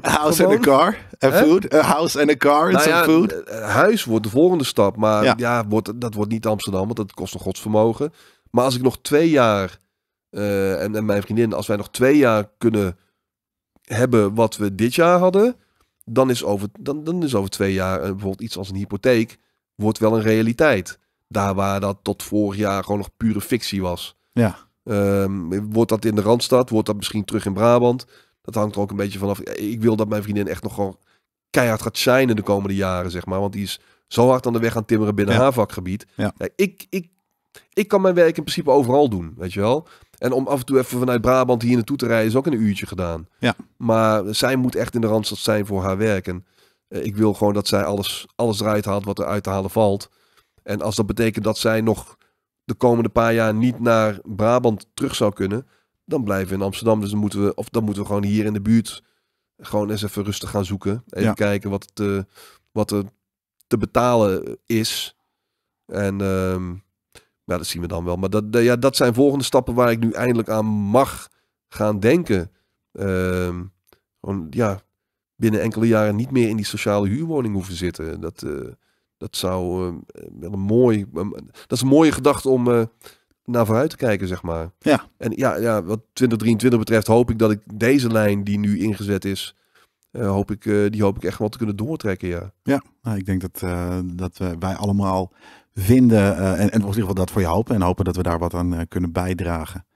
Eh, house and a car en nou food. A house and a car en some food. Huis wordt de volgende stap. Maar Ja. wordt, dat wordt niet Amsterdam, want dat kost een godsvermogen. Maar als ik nog twee jaar, eh, en, en mijn vriendin, als wij nog twee jaar kunnen hebben wat we dit jaar hadden, dan is over, dan, dan is over twee jaar eh, bijvoorbeeld iets als een hypotheek, wordt wel een realiteit. Daar waar dat tot vorig jaar gewoon nog pure fictie was. Ja. Ehm, wordt dat in de Randstad? Wordt dat misschien terug in Brabant? Dat hangt er ook een beetje vanaf. Ik wil dat mijn vriendin echt nog gewoon keihard gaat zijn in de komende jaren, zeg maar. Want die is zo hard aan de weg aan timmeren binnen haar vakgebied. Ja. ik, ik, ik kan mijn werk in principe overal doen, weet je wel. En om af en toe even vanuit Brabant hier naartoe te rijden is ook een uurtje gedaan. Ja. Maar zij moet echt in de Randstad zijn voor haar werk. En eh, ik wil gewoon dat zij alles, alles eruit haalt wat er uit te halen valt. En als dat betekent dat zij nog de komende paar jaar niet naar Brabant terug zou kunnen, dan blijven we in Amsterdam. Dus dan moeten we, of dan moeten we gewoon hier in de buurt gewoon eens even rustig gaan zoeken. Even kijken wat, het, eh, wat er te betalen is. En um, ja, dat zien we dan wel. Maar dat, ja, dat zijn volgende stappen waar ik nu eindelijk aan mag gaan denken. Um, gewoon, ja, binnen enkele jaren niet meer in die sociale huurwoning hoeven zitten. Dat, eh, dat zou ehm, een mooi. dat is een mooie gedachte om eh, naar vooruit te kijken, zeg maar. Ja. En ja, ja, wat 2023 betreft hoop ik dat ik deze lijn die nu ingezet is, eh, hoop ik, eh, die hoop ik echt wel te kunnen doortrekken, ja. Ja, nou, ik denk dat, uh, dat wij allemaal vinden, en, en in ieder geval dat voor je hopen, en hopen dat we daar wat aan kunnen bijdragen.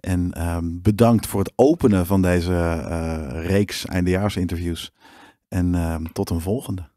En ehm, bedankt voor het openen van deze reeks eindejaarsinterviews. En ehm, tot een volgende.